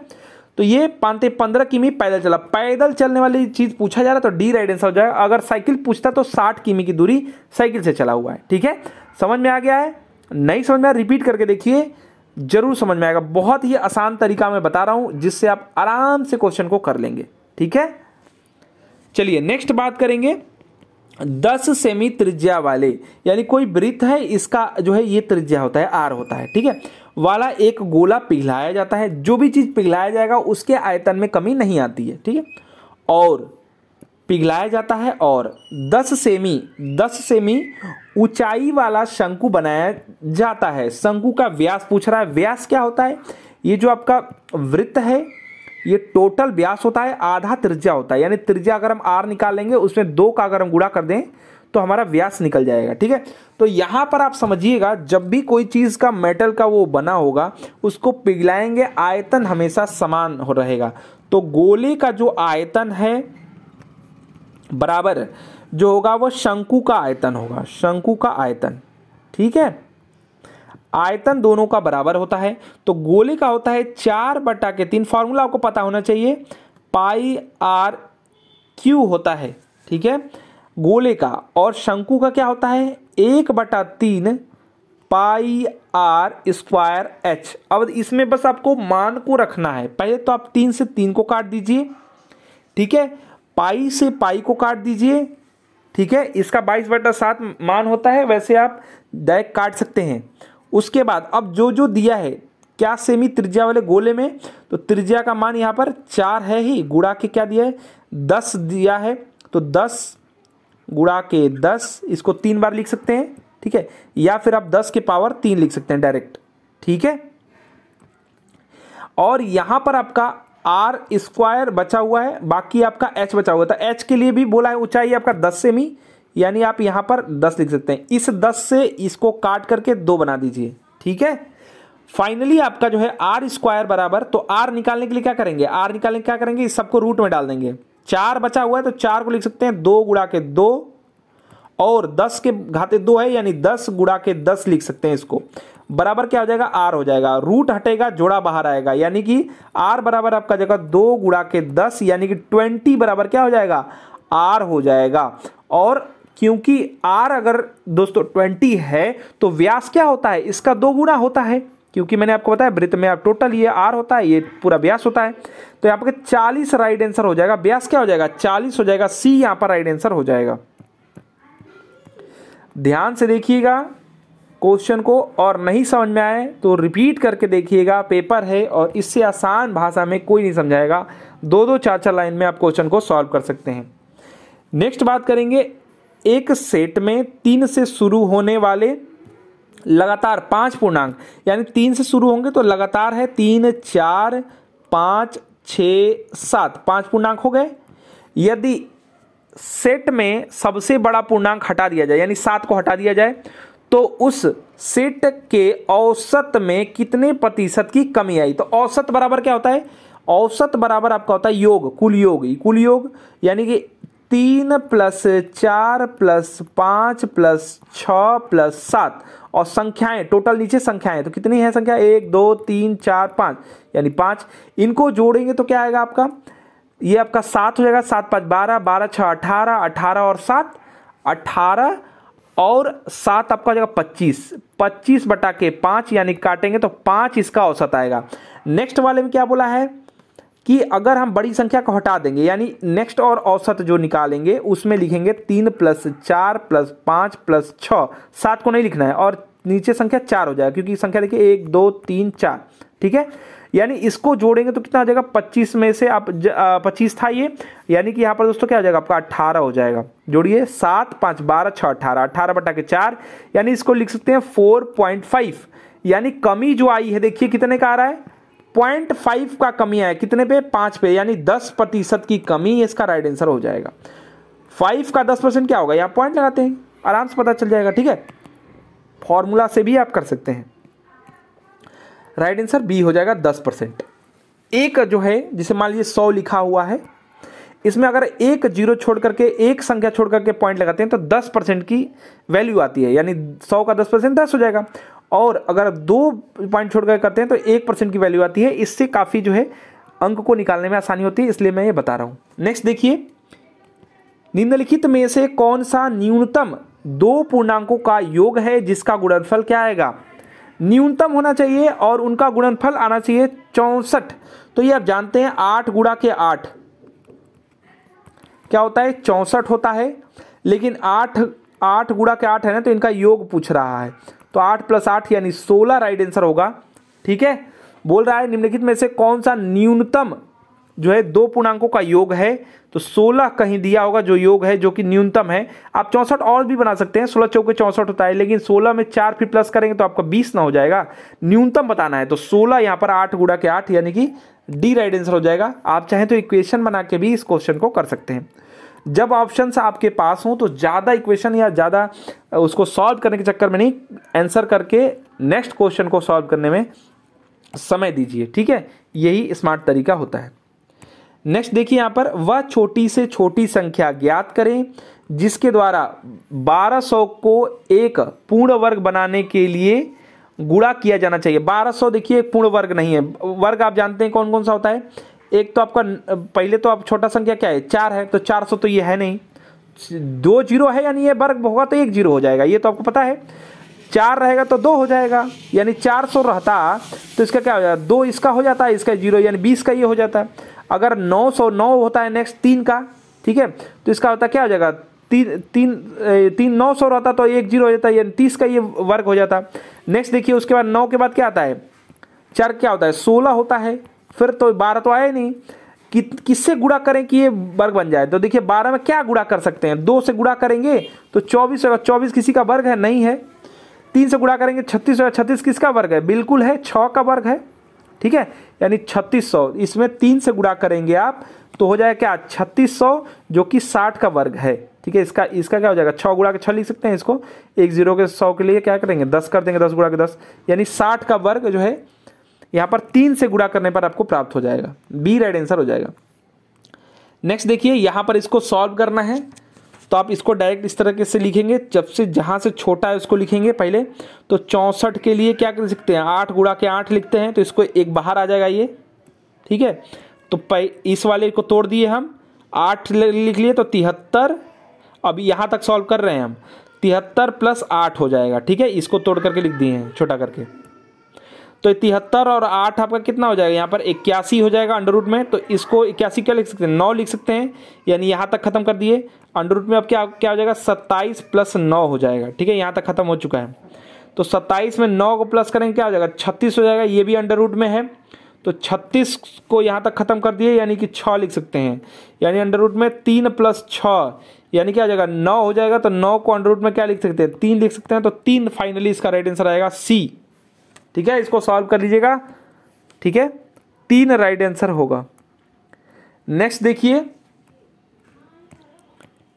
तो ये पाँच ते पंद्रह किमी पैदल चला पैदल चलने वाली चीज़ पूछा जा रहा तो डी राइडेंस आंसर हो जाएगा अगर साइकिल पूछता तो साठ किमी की दूरी साइकिल से चला हुआ है ठीक है समझ में आ गया है नहीं समझ में आया रिपीट करके देखिए जरूर समझ में आएगा बहुत ही आसान तरीका मैं बता रहा हूं जिससे आप आराम से क्वेश्चन को कर लेंगे ठीक है चलिए नेक्स्ट बात करेंगे दस सेमी त्रिज्या वाले यानी कोई वृत्त है इसका जो है ये त्रिज्या होता है आर होता है ठीक है वाला एक गोला पिघलाया जाता है जो भी चीज़ पिघलाया जाएगा उसके आयतन में कमी नहीं आती है ठीक है और पिघलाया जाता है और 10 सेमी 10 सेमी ऊंचाई वाला शंकु बनाया जाता है शंकु का व्यास पूछ रहा है व्यास क्या होता है ये जो आपका वृत्त है ये टोटल व्यास होता है आधा त्रिज्या होता है यानी त्रिज्या अगर हम आर निकालेंगे उसमें दो का अगर हम गुड़ा कर दें तो हमारा व्यास निकल जाएगा ठीक है तो यहां पर आप समझिएगा जब भी कोई चीज़ का मेटल का वो बना होगा उसको पिघलाएंगे आयतन हमेशा समान हो रहेगा तो गोले का जो आयतन है बराबर जो होगा वो शंकु का आयतन होगा शंकु का आयतन ठीक है आयतन दोनों का बराबर होता है तो गोले का होता है चार बटा के तीन फॉर्मूला आपको पता होना चाहिए पाई आर क्यू होता है ठीक है गोले का और शंकु का क्या होता है एक बटा तीन पाई आर स्क्वायर एच अब इसमें बस आपको मान को रखना है पहले तो आप तीन से तीन को काट दीजिए ठीक है पाई से पाई को काट दीजिए ठीक है इसका बाईस बटा सात मान होता है वैसे आप डायरेक्ट काट सकते हैं उसके बाद अब जो जो दिया है क्या सेमी त्रिज्या वाले गोले में तो त्रिज्या का मान यहाँ पर चार है ही गुड़ा के क्या दिया है दस दिया है तो दस गुड़ा के दस इसको तीन बार लिख सकते हैं ठीक है या फिर आप दस के पावर तीन लिख सकते हैं डायरेक्ट ठीक है और यहां पर आपका आर स्क्वायर बचा हुआ है बाकी आपका एच बचा हुआ था एच तो के लिए भी बोला है ऊंचाई आपका दस सेमी यानी आप यहां पर दस लिख सकते हैं इस दस से इसको काट करके दो बना दीजिए ठीक है फाइनली आपका जो है आर स्क्वायर बराबर तो आर निकालने के लिए क्या करेंगे आर निकालने क्या करेंगे इस सबको रूट में डाल देंगे चार बचा हुआ है तो चार को लिख सकते हैं दो गुड़ा के दो और दस के घाते दो है यानी दस गुड़ा के दस लिख सकते हैं इसको बराबर क्या हो जाएगा आर हो जाएगा रूट हटेगा जोड़ा बाहर आएगा यानी कि आर बराबर आपका जगह दो गुड़ा के दस यानी कि ट्वेंटी बराबर क्या हो जाएगा आर हो जाएगा और क्योंकि आर अगर दोस्तों ट्वेंटी है तो व्यास क्या होता है इसका दो गुणा होता है क्योंकि मैंने आपको बताया वृत्त में आप टोटल ये आर होता है ये पूरा व्यास होता है तो यहाँ पर चालीस राइट आंसर हो जाएगा व्यास क्या हो जाएगा चालीस हो जाएगा सी यहाँ पर राइट आंसर हो जाएगा ध्यान से देखिएगा क्वेश्चन को और नहीं समझ में आए तो रिपीट करके देखिएगा पेपर है और इससे आसान भाषा में कोई नहीं समझाएगा दो दो चार चार लाइन में आप क्वेश्चन को सॉल्व कर सकते हैं नेक्स्ट बात करेंगे एक सेट में तीन से शुरू होने वाले लगातार पांच पूर्णांक यानी तीन से शुरू होंगे तो लगातार है तीन चार पाँच छ सात पाँच पूर्णांक हो गए यदि सेट में सबसे बड़ा पूर्णांक हटा दिया जाए यानी सात को हटा दिया जाए तो उस सेट के औसत में कितने प्रतिशत की कमी आई तो औसत बराबर क्या होता है औसत बराबर आपका होता है योग कुल योग कुल योग यानी कि तीन प्लस चार प्लस पाँच प्लस छ प्लस सात और संख्याएं टोटल नीचे संख्याएं तो कितनी है संख्या एक दो तीन चार पाँच यानी पाँच इनको जोड़ेंगे तो क्या आएगा आपका ये आपका सात हो जाएगा सात पाँच बारह बारह छः अठारह अठारह और सात अठारह और सात आपका हो जाएगा पच्चीस पच्चीस बटा के पाँच यानी काटेंगे तो पाँच इसका औसत आएगा नेक्स्ट वाले में क्या बोला है कि अगर हम बड़ी संख्या को हटा देंगे यानी नेक्स्ट और औसत जो निकालेंगे उसमें लिखेंगे तीन प्लस चार प्लस पाँच प्लस छः सात को नहीं लिखना है और नीचे संख्या चार हो जाएगा क्योंकि संख्या देखिए एक दो तीन चार ठीक है यानी इसको जोड़ेंगे तो कितना आ जाएगा पच्चीस में से आप पच्चीस था ये यानी कि यहाँ पर दोस्तों क्या हो जाएगा आपका अट्ठारह हो जाएगा जोड़िए सात पाँच बारह छः अट्ठारह अट्ठारह बटा के चार यानी इसको लिख सकते हैं फोर पॉइंट फाइव यानी कमी जो आई है देखिए कितने का आ रहा है पॉइंट फाइव का कमी आया कितने पे पाँच पे यानी दस प्रतिशत की कमी इसका राइट आंसर हो जाएगा फाइव का दस परसेंट क्या होगा यहाँ पॉइंट लगाते हैं आराम से पता चल जाएगा ठीक है फॉर्मूला से भी आप कर सकते हैं राइट आंसर बी हो जाएगा दस परसेंट एक जो है जिसे मान लीजिए सौ लिखा हुआ है इसमें अगर एक जीरो छोड़ करके एक संख्या छोड़ करके पॉइंट लगाते हैं तो दस परसेंट की वैल्यू आती है यानी सौ का दस परसेंट दस हो जाएगा और अगर दो पॉइंट छोड़ कर करते हैं तो एक परसेंट की वैल्यू आती है इससे काफ़ी जो है अंक को निकालने में आसानी होती है इसलिए मैं ये बता रहा हूँ नेक्स्ट देखिए निम्नलिखित में से कौन सा न्यूनतम दो पूर्णांकों का योग है जिसका गुणनफल क्या आएगा न्यूनतम होना चाहिए और उनका गुणनफल आना चाहिए चौंसठ तो ये आप जानते हैं आठ गुड़ा के आठ क्या होता है चौंसठ होता है लेकिन आठ आठ गुड़ा के आठ है ना तो इनका योग पूछ रहा है तो आठ प्लस आठ यानी सोलह राइट आंसर होगा ठीक है बोल रहा है निम्नलिखित में से कौन सा न्यूनतम जो है दो पूर्णांकों का योग है तो 16 कहीं दिया होगा जो योग है जो कि न्यूनतम है आप चौंसठ और भी बना सकते हैं 16 चौके चौंसठ होता है लेकिन 16 में चार फिर प्लस करेंगे तो आपका 20 ना हो जाएगा न्यूनतम बताना है तो 16 यहाँ पर आठ गुड़ा के आठ यानी कि डी राइट आंसर हो जाएगा आप चाहें तो इक्वेशन बना के भी इस क्वेश्चन को कर सकते हैं जब ऑप्शन आपके पास हों तो ज़्यादा इक्वेशन या ज़्यादा उसको सॉल्व करने के चक्कर में नहीं आंसर करके नेक्स्ट क्वेश्चन को सॉल्व करने में समय दीजिए ठीक है यही स्मार्ट तरीका होता है नेक्स्ट देखिए यहाँ पर वह छोटी से छोटी संख्या ज्ञात करें जिसके द्वारा 1200 को एक पूर्ण वर्ग बनाने के लिए गुणा किया जाना चाहिए 1200 देखिए एक पूर्ण वर्ग नहीं है वर्ग आप जानते हैं कौन कौन सा होता है एक तो आपका पहले तो आप छोटा संख्या क्या है चार है तो 400 तो ये है नहीं दो जीरो है यानी ये वर्ग होगा तो एक जीरो हो जाएगा ये तो आपको पता है चार रहेगा तो दो हो जाएगा यानी चार सौ रहता तो इसका क्या हो जाता दो इसका हो जाता है इसका जीरो यानी बीस का ये हो जाता है अगर 909 होता है नेक्स्ट तीन का ठीक है तो इसका होता क्या हो जाएगा तीन तीन तीन नौ सौ रहता तो एक जीरो हो जाता है तीस का ये वर्ग हो जाता नेक्स्ट देखिए उसके बाद नौ के बाद क्या आता है चार क्या होता है सोलह होता है फिर तो बारह तो आया नहीं कि किससे गुड़ा करें कि ये वर्ग बन जाए तो देखिए बारह में क्या गुड़ा कर सकते हैं दो से गुड़ा करेंगे तो चौबीस होगा चौबीस किसी का वर्ग है नहीं है तीन से गुड़ा करेंगे छत्तीस होगा छत्तीस किसका वर्ग है बिल्कुल है छः का वर्ग है ठीक है यानी 3600 इसमें तीन से गुड़ा करेंगे आप तो हो जाएगा क्या छत्तीस सौ जो कि साठ का वर्ग है ठीक है इसका इसका क्या हो जाएगा छः गुड़ा के छः लिख सकते हैं इसको एक जीरो के सौ के लिए क्या करेंगे दस कर देंगे दस गुड़ा के दस यानी साठ का वर्ग जो है यहाँ पर तीन से गुड़ा करने पर आपको प्राप्त हो जाएगा बी राइट आंसर हो जाएगा नेक्स्ट देखिए यहाँ पर इसको सॉल्व करना है तो आप इसको डायरेक्ट इस तरीके से लिखेंगे जब से जहाँ से छोटा है उसको लिखेंगे पहले तो चौंसठ के लिए क्या कर सकते हैं आठ गुड़ा के आठ लिखते हैं तो इसको एक बाहर आ जाएगा ये ठीक है तो इस वाले को तोड़ दिए हम आठ लिख लिए तो तिहत्तर अब यहाँ तक सॉल्व कर रहे हैं हम तिहत्तर प्लस आठ हो जाएगा ठीक है इसको तोड़ करके लिख दिए हैं छोटा करके तो तिहत्तर और आठ आपका कितना हो जाएगा यहाँ पर इक्यासी हो जाएगा अंडर रूट में तो इसको इक्यासी क्या लिख सकते हैं नौ लिख सकते हैं यानी यहाँ तक खत्म कर दिए अंडर रूट में अब क्या क्या हो जाएगा सत्ताईस प्लस नौ हो जाएगा ठीक है यहाँ तक खत्म हो चुका है तो सत्ताईस में नौ को प्लस करेंगे क्या हो जाएगा छत्तीस हो जाएगा ये भी अंडर रूट में है तो छत्तीस को यहाँ तक खत्म कर दिए यानी कि छ लिख सकते हैं यानी अंडर रूट में तीन प्लस छः यानी क्या हो जाएगा नौ हो जाएगा तो नौ को अंडर रूट में क्या लिख सकते हैं तीन लिख सकते हैं तो तीन फाइनली इसका राइट आंसर आएगा सी ठीक है इसको सॉल्व कर लीजिएगा ठीक है तीन राइट आंसर होगा नेक्स्ट देखिए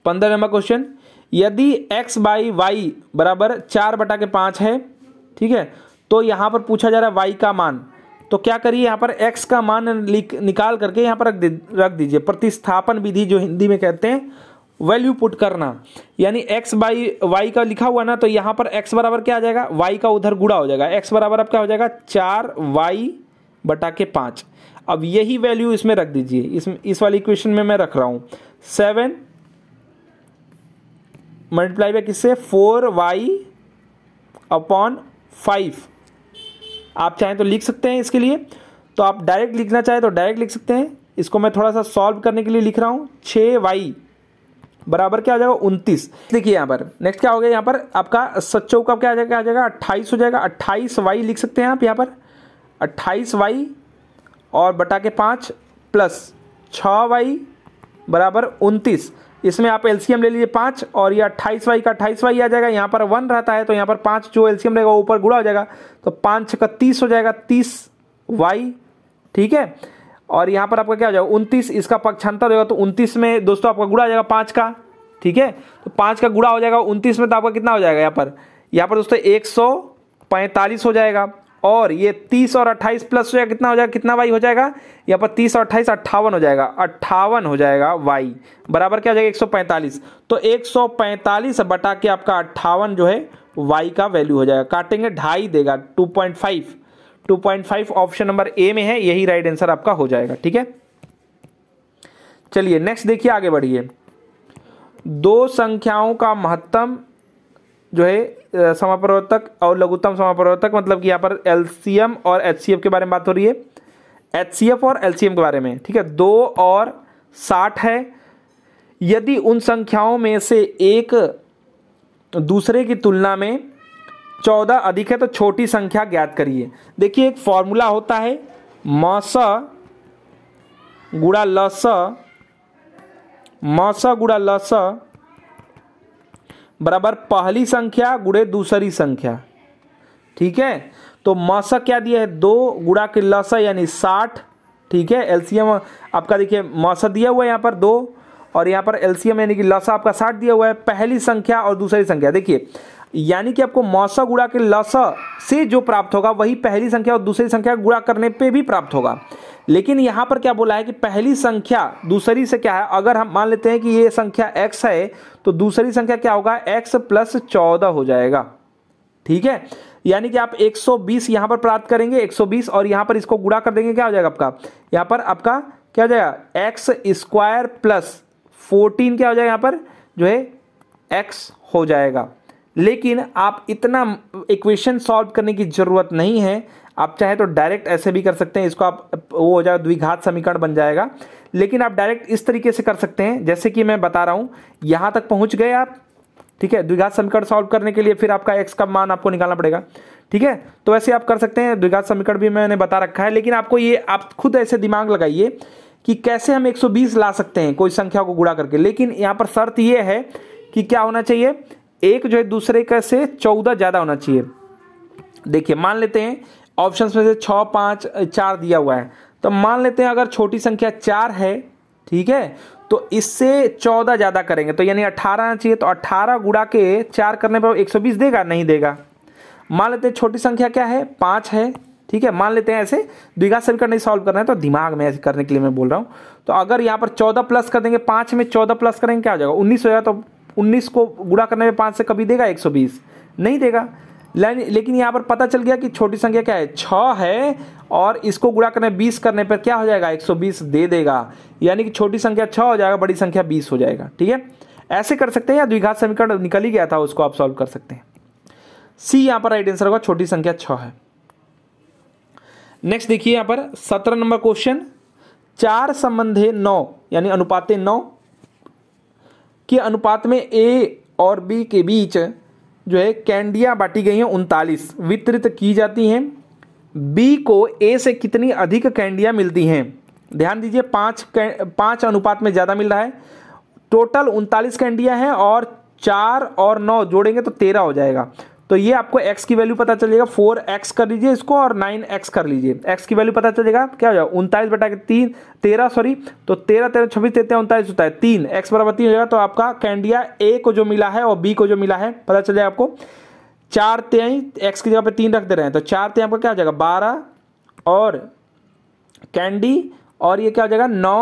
पंद्रह नंबर क्वेश्चन यदि एक्स बाई वाई बराबर चार बटा के पाँच है ठीक है तो यहाँ पर पूछा जा रहा है वाई का मान तो क्या करिए यहाँ पर एक्स का मान निकाल करके यहाँ पर रख रख दीजिए प्रतिस्थापन विधि जो हिंदी में कहते हैं वैल्यू पुट करना यानी एक्स बाई वाई का लिखा हुआ ना तो यहाँ पर एक्स बराबर क्या आ जाएगा वाई का उधर गुड़ा हो जाएगा एक्स बराबर अब क्या हो जाएगा चार वाई बटा के पाँच अब यही वैल्यू इसमें रख दीजिए इसमें इस वाली इक्वेशन में मैं रख रहा हूँ सेवन मल्टीप्लाई बाय किससे फोर वाई अपॉन फाइव आप चाहें तो लिख सकते हैं इसके लिए तो आप डायरेक्ट लिखना चाहें तो डायरेक्ट लिख सकते हैं इसको मैं थोड़ा सा सॉल्व करने के लिए लिख रहा हूँ छः वाई बराबर क्या हो जाएगा उनतीस देखिए यहाँ पर नेक्स्ट क्या हो गया यहाँ पर आपका सच्चो का क्या आ जाएगा क्या आ जाएगा अट्ठाईस हो जाएगा अट्ठाईस वाई लिख सकते हैं आप यहाँ पर अट्ठाईस वाई और बटा के पाँच प्लस छ वाई बराबर उनतीस इसमें आप एल्सियम ले लीजिए पाँच और ये अट्ठाईस वाई का अट्ठाईस वाई आ जाएगा यहाँ पर वन रहता है तो यहाँ पर पाँच जो एल्सियम रहेगा वो ऊपर गुड़ा हो जाएगा तो पाँच का तीस हो जाएगा तीस वाई ठीक है और यहाँ पर आपका क्या हो जाएगा उनतीस इसका पक्षांतर होगा तो उनतीस में दोस्तों आपका गुड़ा हो जाएगा पाँच का ठीक है तो पाँच का गुड़ा हो जाएगा उनतीस में तो आपका कितना हो जाएगा यहाँ पर यहाँ पर दोस्तों एक सौ पैंतालीस हो जाएगा और ये तीस और अट्ठाईस प्लस हो जाएगा कितना हो जाएगा कितना वाई हो जाएगा यहाँ पर तीस और अट्ठाईस अट्ठावन हो जाएगा अट्ठावन हो जाएगा वाई बराबर क्या हो जाएगा एक सौ पैंतालीस तो एक सौ पैंतालीस बटा के आपका अट्ठावन जो है वाई का वैल्यू हो जाएगा काटेंगे ढाई देगा two point five two point five option number A में है यही राइट आंसर आपका हो जाएगा ठीक है चलिए नेक्स्ट देखिए आगे बढ़िए दो संख्याओं का महत्तम जो है समाप्रवर्तक और लघुत्तम समाप्रवर्तक मतलब कि यहाँ पर एल और एच के बारे में बात हो रही है एच और एल के बारे में ठीक है दो और साठ है यदि उन संख्याओं में से एक दूसरे की तुलना में चौदह अधिक है तो छोटी संख्या ज्ञात करिए देखिए एक फॉर्मूला होता है मस गुड़ा लस मस गुड़ा लस बराबर पहली संख्या गुड़े दूसरी संख्या ठीक है तो मस क्या दिया है दो गुड़ा के लस यानी साठ ठीक है एलसीएम आपका देखिए मस दिया हुआ है यहाँ पर दो और यहाँ पर एलसीएम यानी कि लस आपका साठ दिया हुआ है पहली संख्या और दूसरी संख्या देखिए यानी कि आपको मौसा गुड़ा के लस से जो प्राप्त होगा वही पहली संख्या और दूसरी संख्या गुड़ा करने पे भी प्राप्त होगा लेकिन यहाँ पर क्या बोला है कि पहली संख्या दूसरी से क्या है अगर हम मान लेते हैं कि ये संख्या एक्स है तो दूसरी संख्या क्या होगा एक्स प्लस चौदह हो जाएगा ठीक है यानी कि आप 120 यहाँ पर प्राप्त करेंगे 120 और यहाँ पर इसको गुड़ा कर देंगे क्या हो जाएगा आपका यहाँ पर आपका क्या हो जाएगा एक्स स्क्वायर प्लस फोर्टीन क्या हो जाएगा यहाँ पर जो है एक्स हो जाएगा लेकिन आप इतना इक्वेशन सॉल्व करने की ज़रूरत नहीं है आप चाहे तो डायरेक्ट ऐसे भी कर सकते हैं इसको आप वो हो जाए द्विघात समीकरण बन जाएगा लेकिन आप डायरेक्ट इस तरीके से कर सकते हैं जैसे कि मैं बता रहा हूँ यहाँ तक पहुँच गए आप ठीक है द्विघात समीकरण सॉल्व करने के लिए फिर आपका एक्स का मान आपको निकालना पड़ेगा ठीक है तो ऐसे आप कर सकते हैं द्विघात समीकरण भी मैंने बता रखा है लेकिन आपको ये आप खुद ऐसे दिमाग लगाइए कि कैसे हम 120 ला सकते हैं कोई संख्या को गुड़ा करके लेकिन यहाँ पर शर्त ये है कि क्या होना चाहिए एक जो है दूसरे का से चौदह ज़्यादा होना चाहिए देखिए मान लेते हैं ऑप्शंस में से छ पाँच चार दिया हुआ है तो मान लेते हैं अगर छोटी संख्या चार है ठीक है तो इससे चौदह ज़्यादा करेंगे तो यानी अट्ठारह आना चाहिए तो अट्ठारह गुड़ा के चार करने पर एक सौ बीस देगा नहीं देगा मान लेते हैं छोटी संख्या क्या है पाँच है ठीक है मान लेते हैं ऐसे द्विघा सेल नहीं सॉल्व करना है तो दिमाग में ऐसे करने के लिए मैं बोल रहा हूँ तो अगर यहाँ पर चौदह प्लस कर देंगे पाँच में चौदह प्लस करेंगे क्या हो जाएगा उन्नीस हो जाएगा तो उन्नीस को गुड़ा करने में पाँच से कभी देगा एक सौ बीस नहीं देगा लेकिन यहाँ पर पता चल गया कि छोटी संख्या क्या है छ है और इसको गुड़ा करने बीस करने पर क्या हो जाएगा एक सौ बीस दे देगा यानी कि छोटी संख्या छ हो जाएगा बड़ी संख्या बीस हो जाएगा ठीक है ऐसे कर सकते हैं या द्विघात समीकरण निकल ही गया था उसको आप सॉल्व कर सकते हैं सी यहाँ पर राइट आंसर होगा छोटी संख्या छ है नेक्स्ट देखिए यहाँ पर सत्रह नंबर क्वेश्चन चार संबंधे नौ यानी अनुपातें नौ के अनुपात में ए और बी के बीच जो है कैंडियाँ बांटी गई हैं उनतालीस वितरित की जाती हैं बी को ए से कितनी अधिक कैंडियाँ मिलती हैं ध्यान दीजिए पाँच पाँच अनुपात में ज़्यादा मिल रहा है टोटल उनतालीस कैंडियाँ हैं और चार और नौ जोड़ेंगे तो तेरह हो जाएगा तो ये आपको x की वैल्यू पता चलेगा फोर एक्स कर लीजिए इसको और नाइन एक्स कर लीजिए x की वैल्यू पता चलेगा क्या हो जाएगा उनतालीस बटा के तीन तेरह सॉरी तो तेरह तेरह छब्बीस तेरह उनतालीस होता है तीन एक्स बराबर तीन हो जाएगा तो आपका कैंडिया ए को जो मिला है और बी को जो मिला है पता चलेगा आपको चार तेई एक्स की जगह पर तीन रख दे रहे हैं तो चार तेई आपका क्या हो जाएगा बारह और कैंडी और ये क्या हो जाएगा नौ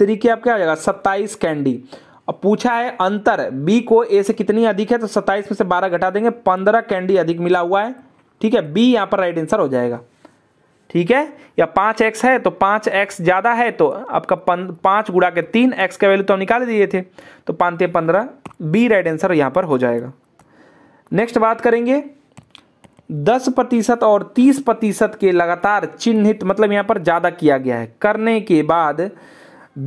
तरीके आपका क्या हो जाएगा सत्ताईस कैंडी अब पूछा है अंतर बी को ए से कितनी अधिक है तो सत्ताईस में से बारह घटा देंगे पंद्रह कैंडी अधिक मिला हुआ है ठीक है बी यहाँ पर राइट आंसर हो जाएगा ठीक है या पाँच एक्स है तो पाँच एक्स ज़्यादा है तो आपका पाँच गुड़ा के तीन एक्स का वैल्यू तो हम निकाल दिए थे तो पाँच पंद्रह बी राइट आंसर यहाँ पर हो जाएगा नेक्स्ट बात करेंगे दस प्रतिशत और तीस प्रतिशत के लगातार चिन्हित मतलब यहाँ पर ज़्यादा किया गया है करने के बाद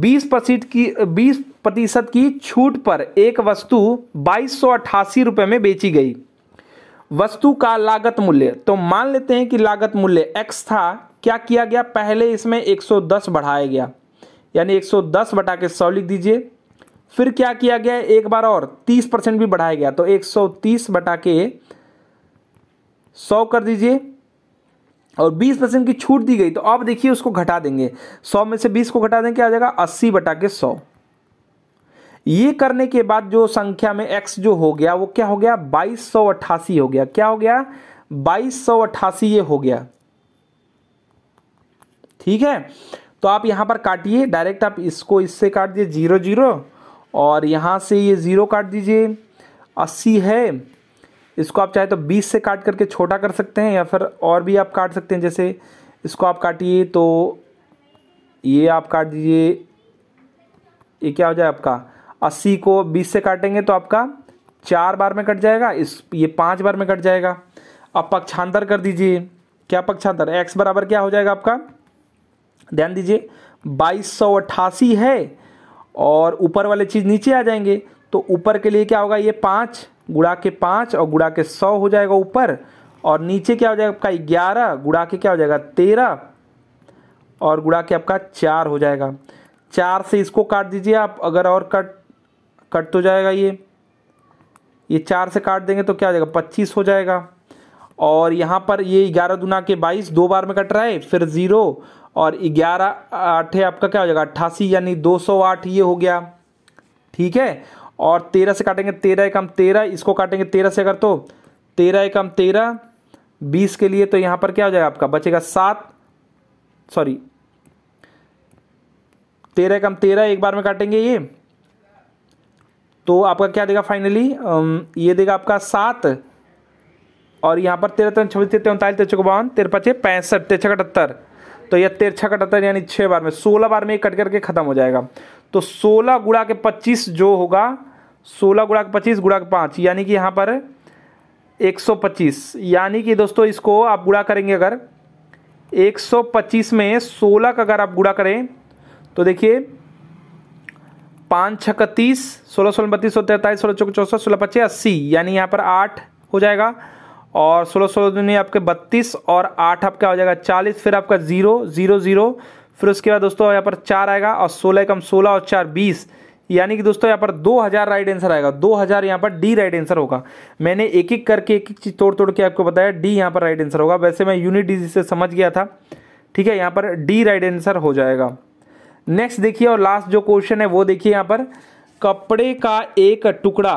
बीस प्रतिशत की बीस प्रतिशत की छूट पर एक वस्तु बाईस रुपए में बेची गई वस्तु का लागत मूल्य तो मान लेते हैं कि लागत मूल्य x था क्या किया गया पहले इसमें 110 बढ़ाया गया यानी 110 बटा के सौ लिख दीजिए फिर क्या किया गया एक बार और 30 परसेंट भी बढ़ाया गया तो 130 बटा के सौ कर दीजिए और 20 परसेंट की छूट दी गई तो अब देखिए उसको घटा देंगे 100 में से 20 को घटा देंगे क्या आ जाएगा अस्सी बटा के सौ ये करने के बाद जो संख्या में एक्स जो हो गया वो क्या हो गया बाईस सौ अट्ठासी हो गया क्या हो गया बाईस सौ अट्ठासी ये हो गया ठीक है तो आप यहां पर काटिए डायरेक्ट आप इसको इससे काट दिए जीरो जीरो और यहां से ये ज़ीरो काट दीजिए अस्सी है इसको आप चाहे तो बीस से काट करके छोटा कर सकते हैं या फिर और भी आप काट सकते हैं जैसे इसको आप काटिए तो ये आप काट दीजिए ये क्या हो जाए आपका अस्सी को बीस से काटेंगे तो आपका चार बार में कट जाएगा इस ये पाँच बार में कट जाएगा अब पक्षांतर कर दीजिए क्या पक्षांतर एक्स बराबर क्या हो जाएगा आपका ध्यान दीजिए बाईस सौ अट्ठासी है और ऊपर वाले चीज़ नीचे आ जाएंगे तो ऊपर के लिए क्या होगा ये पाँच गुड़ा के पाँच और गुड़ा के सौ हो जाएगा ऊपर और नीचे क्या हो जाएगा आपका ग्यारह गुड़ा के क्या हो जाएगा तेरह और गुड़ा के आपका चार हो जाएगा चार से इसको काट दीजिए आप अगर और कट कट तो जाएगा ये ये चार से काट देंगे तो क्या हो जाएगा पच्चीस हो जाएगा और यहाँ पर ये ग्यारह दुना के बाईस दो बार में कट रहा है फिर ज़ीरो और ग्यारह आठ आपका क्या हो जाएगा अट्ठासी यानी दो सौ आठ ये हो गया ठीक है और तेरह से काटेंगे तेरह एकम तेरह इसको काटेंगे तेरह से अगर तो तेरह एकम तेरह बीस के लिए तो यहाँ पर क्या हो जाएगा आपका बचेगा सात सॉरी तेरह एकम तेरह एक बार में काटेंगे ये तो आपका क्या देगा फाइनली ये देगा आपका सात और यहाँ पर तेरह तरह छब्बीस तेरह उनतालीस तेरह चौको तेरह पचे पैंसठ तेरह अठहत्तर तो यह तेरह छः अठहत्तर यानी छः बार में सोलह बार में कट करके ख़त्म हो जाएगा तो सोलह गुड़ा के पच्चीस जो होगा सोलह गुड़ा के पच्चीस गुड़ा के पाँच यानी कि यहाँ पर एक सौ पच्चीस यानी कि दोस्तों इसको आप गुड़ा करेंगे अगर एक सौ पच्चीस में सोलह का अगर आप गुड़ा करें तो देखिए पाँच छः तीस सोलह सोलह बत्तीस सौ तैंतालीस सोलह चौक चौसठ सोलह पच्चीस अस्सी यानी यहाँ पर आठ हो जाएगा और सोलह सोलह दूनी आपके बत्तीस और आठ आपका हो जाएगा चालीस फिर आपका ज़ीरो ज़ीरो ज़ीरो फिर उसके बाद दोस्तों यहाँ पर चार आएगा और सोलह कम सोलह और चार बीस यानी कि दोस्तों यहाँ पर 2000 राइट आंसर आएगा 2000 यहाँ पर डी राइट आंसर होगा मैंने एक एक करके एक एक चीज़ तोड़ तोड़ के आपको बताया डी यहाँ पर राइट आंसर होगा वैसे मैं यूनिट डिजीज से समझ गया था ठीक है यहाँ पर डी राइट आंसर हो जाएगा नेक्स्ट देखिए और लास्ट जो क्वेश्चन है वो देखिए यहाँ पर कपड़े का एक टुकड़ा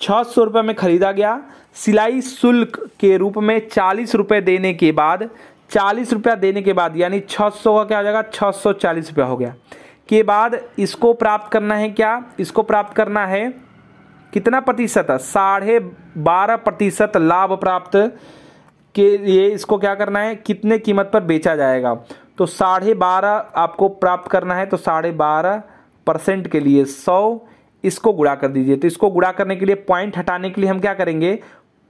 छः सौ रुपये में खरीदा गया सिलाई शुल्क के रूप में चालीस रुपये देने के बाद चालीस रुपया देने के बाद यानी छः सौ का क्या हो जाएगा छः सौ चालीस रुपया हो गया के बाद इसको प्राप्त करना है क्या इसको प्राप्त करना है कितना प्रतिशत साढ़े बारह प्रतिशत लाभ प्राप्त के लिए इसको क्या करना है कितने कीमत पर बेचा जाएगा तो साढ़े बारह आपको प्राप्त करना है तो साढ़े बारह परसेंट के लिए सौ इसको गुड़ा कर दीजिए तो इसको गुड़ा करने के लिए पॉइंट हटाने के लिए हम क्या करेंगे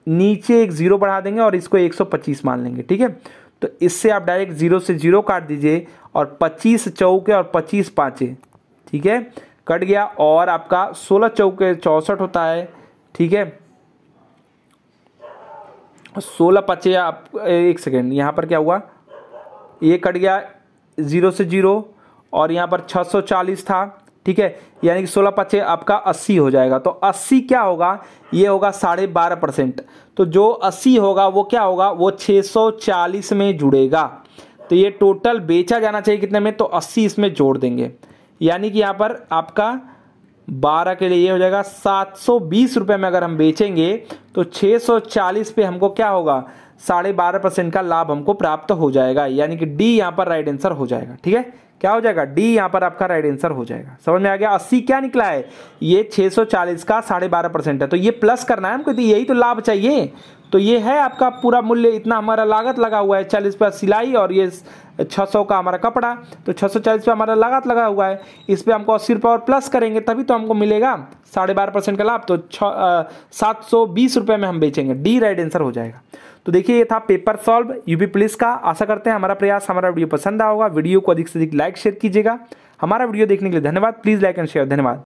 नीचे एक ज़ीरो बढ़ा देंगे और इसको एक सौ पच्चीस मान लेंगे ठीक है तो इससे आप डायरेक्ट ज़ीरो से ज़ीरो काट दीजिए और पच्चीस चौके और पच्चीस पाँचे ठीक है कट गया और आपका सोलह चौके चौंसठ होता है ठीक है सोलह पचे आप एक सेकेंड यहाँ पर क्या हुआ ये कट गया ज़ीरो से ज़ीरो और यहाँ पर 640 था ठीक है यानी कि सोलह पच्चे आपका अस्सी हो जाएगा तो अस्सी क्या होगा ये होगा साढ़े बारह परसेंट तो जो अस्सी होगा वो क्या होगा वो छः सौ चालीस में जुड़ेगा तो ये टोटल बेचा जाना चाहिए कितने में तो अस्सी इसमें जोड़ देंगे यानी कि यहाँ पर आपका बारह के लिए ये हो जाएगा सात सौ बीस रुपये में अगर हम बेचेंगे तो छः सौ चालीस पे हमको क्या होगा साढ़े बारह परसेंट का लाभ हमको प्राप्त हो जाएगा यानी कि डी यहाँ पर राइट आंसर हो जाएगा ठीक है क्या हो जाएगा डी यहाँ पर आपका राइट आंसर हो जाएगा समझ में आ गया अस्सी क्या निकला है ये 640 का साढ़े बारह परसेंट है तो ये प्लस करना है हमको तो यही तो लाभ चाहिए तो ये है आपका पूरा मूल्य इतना हमारा लागत लगा हुआ है चालीस पर सिलाई और ये 600 का हमारा कपड़ा तो 640 पे हमारा लागत लगा हुआ है इस पर हमको अस्सी रुपये और प्लस करेंगे तभी तो हमको मिलेगा साढ़े बारह परसेंट का लाभ तो सात सौ बीस रुपये में हम बेचेंगे डी राइट आंसर हो जाएगा तो देखिए ये था पेपर सॉल्व यूपी पुलिस का आशा करते हैं हमारा प्रयास हमारा वीडियो पसंद आया वीडियो को अधिक से अधिक लाइक शेयर कीजिएगा हमारा वीडियो देखने के लिए धन्यवाद प्लीज़ लाइक एंड शेयर धन्यवाद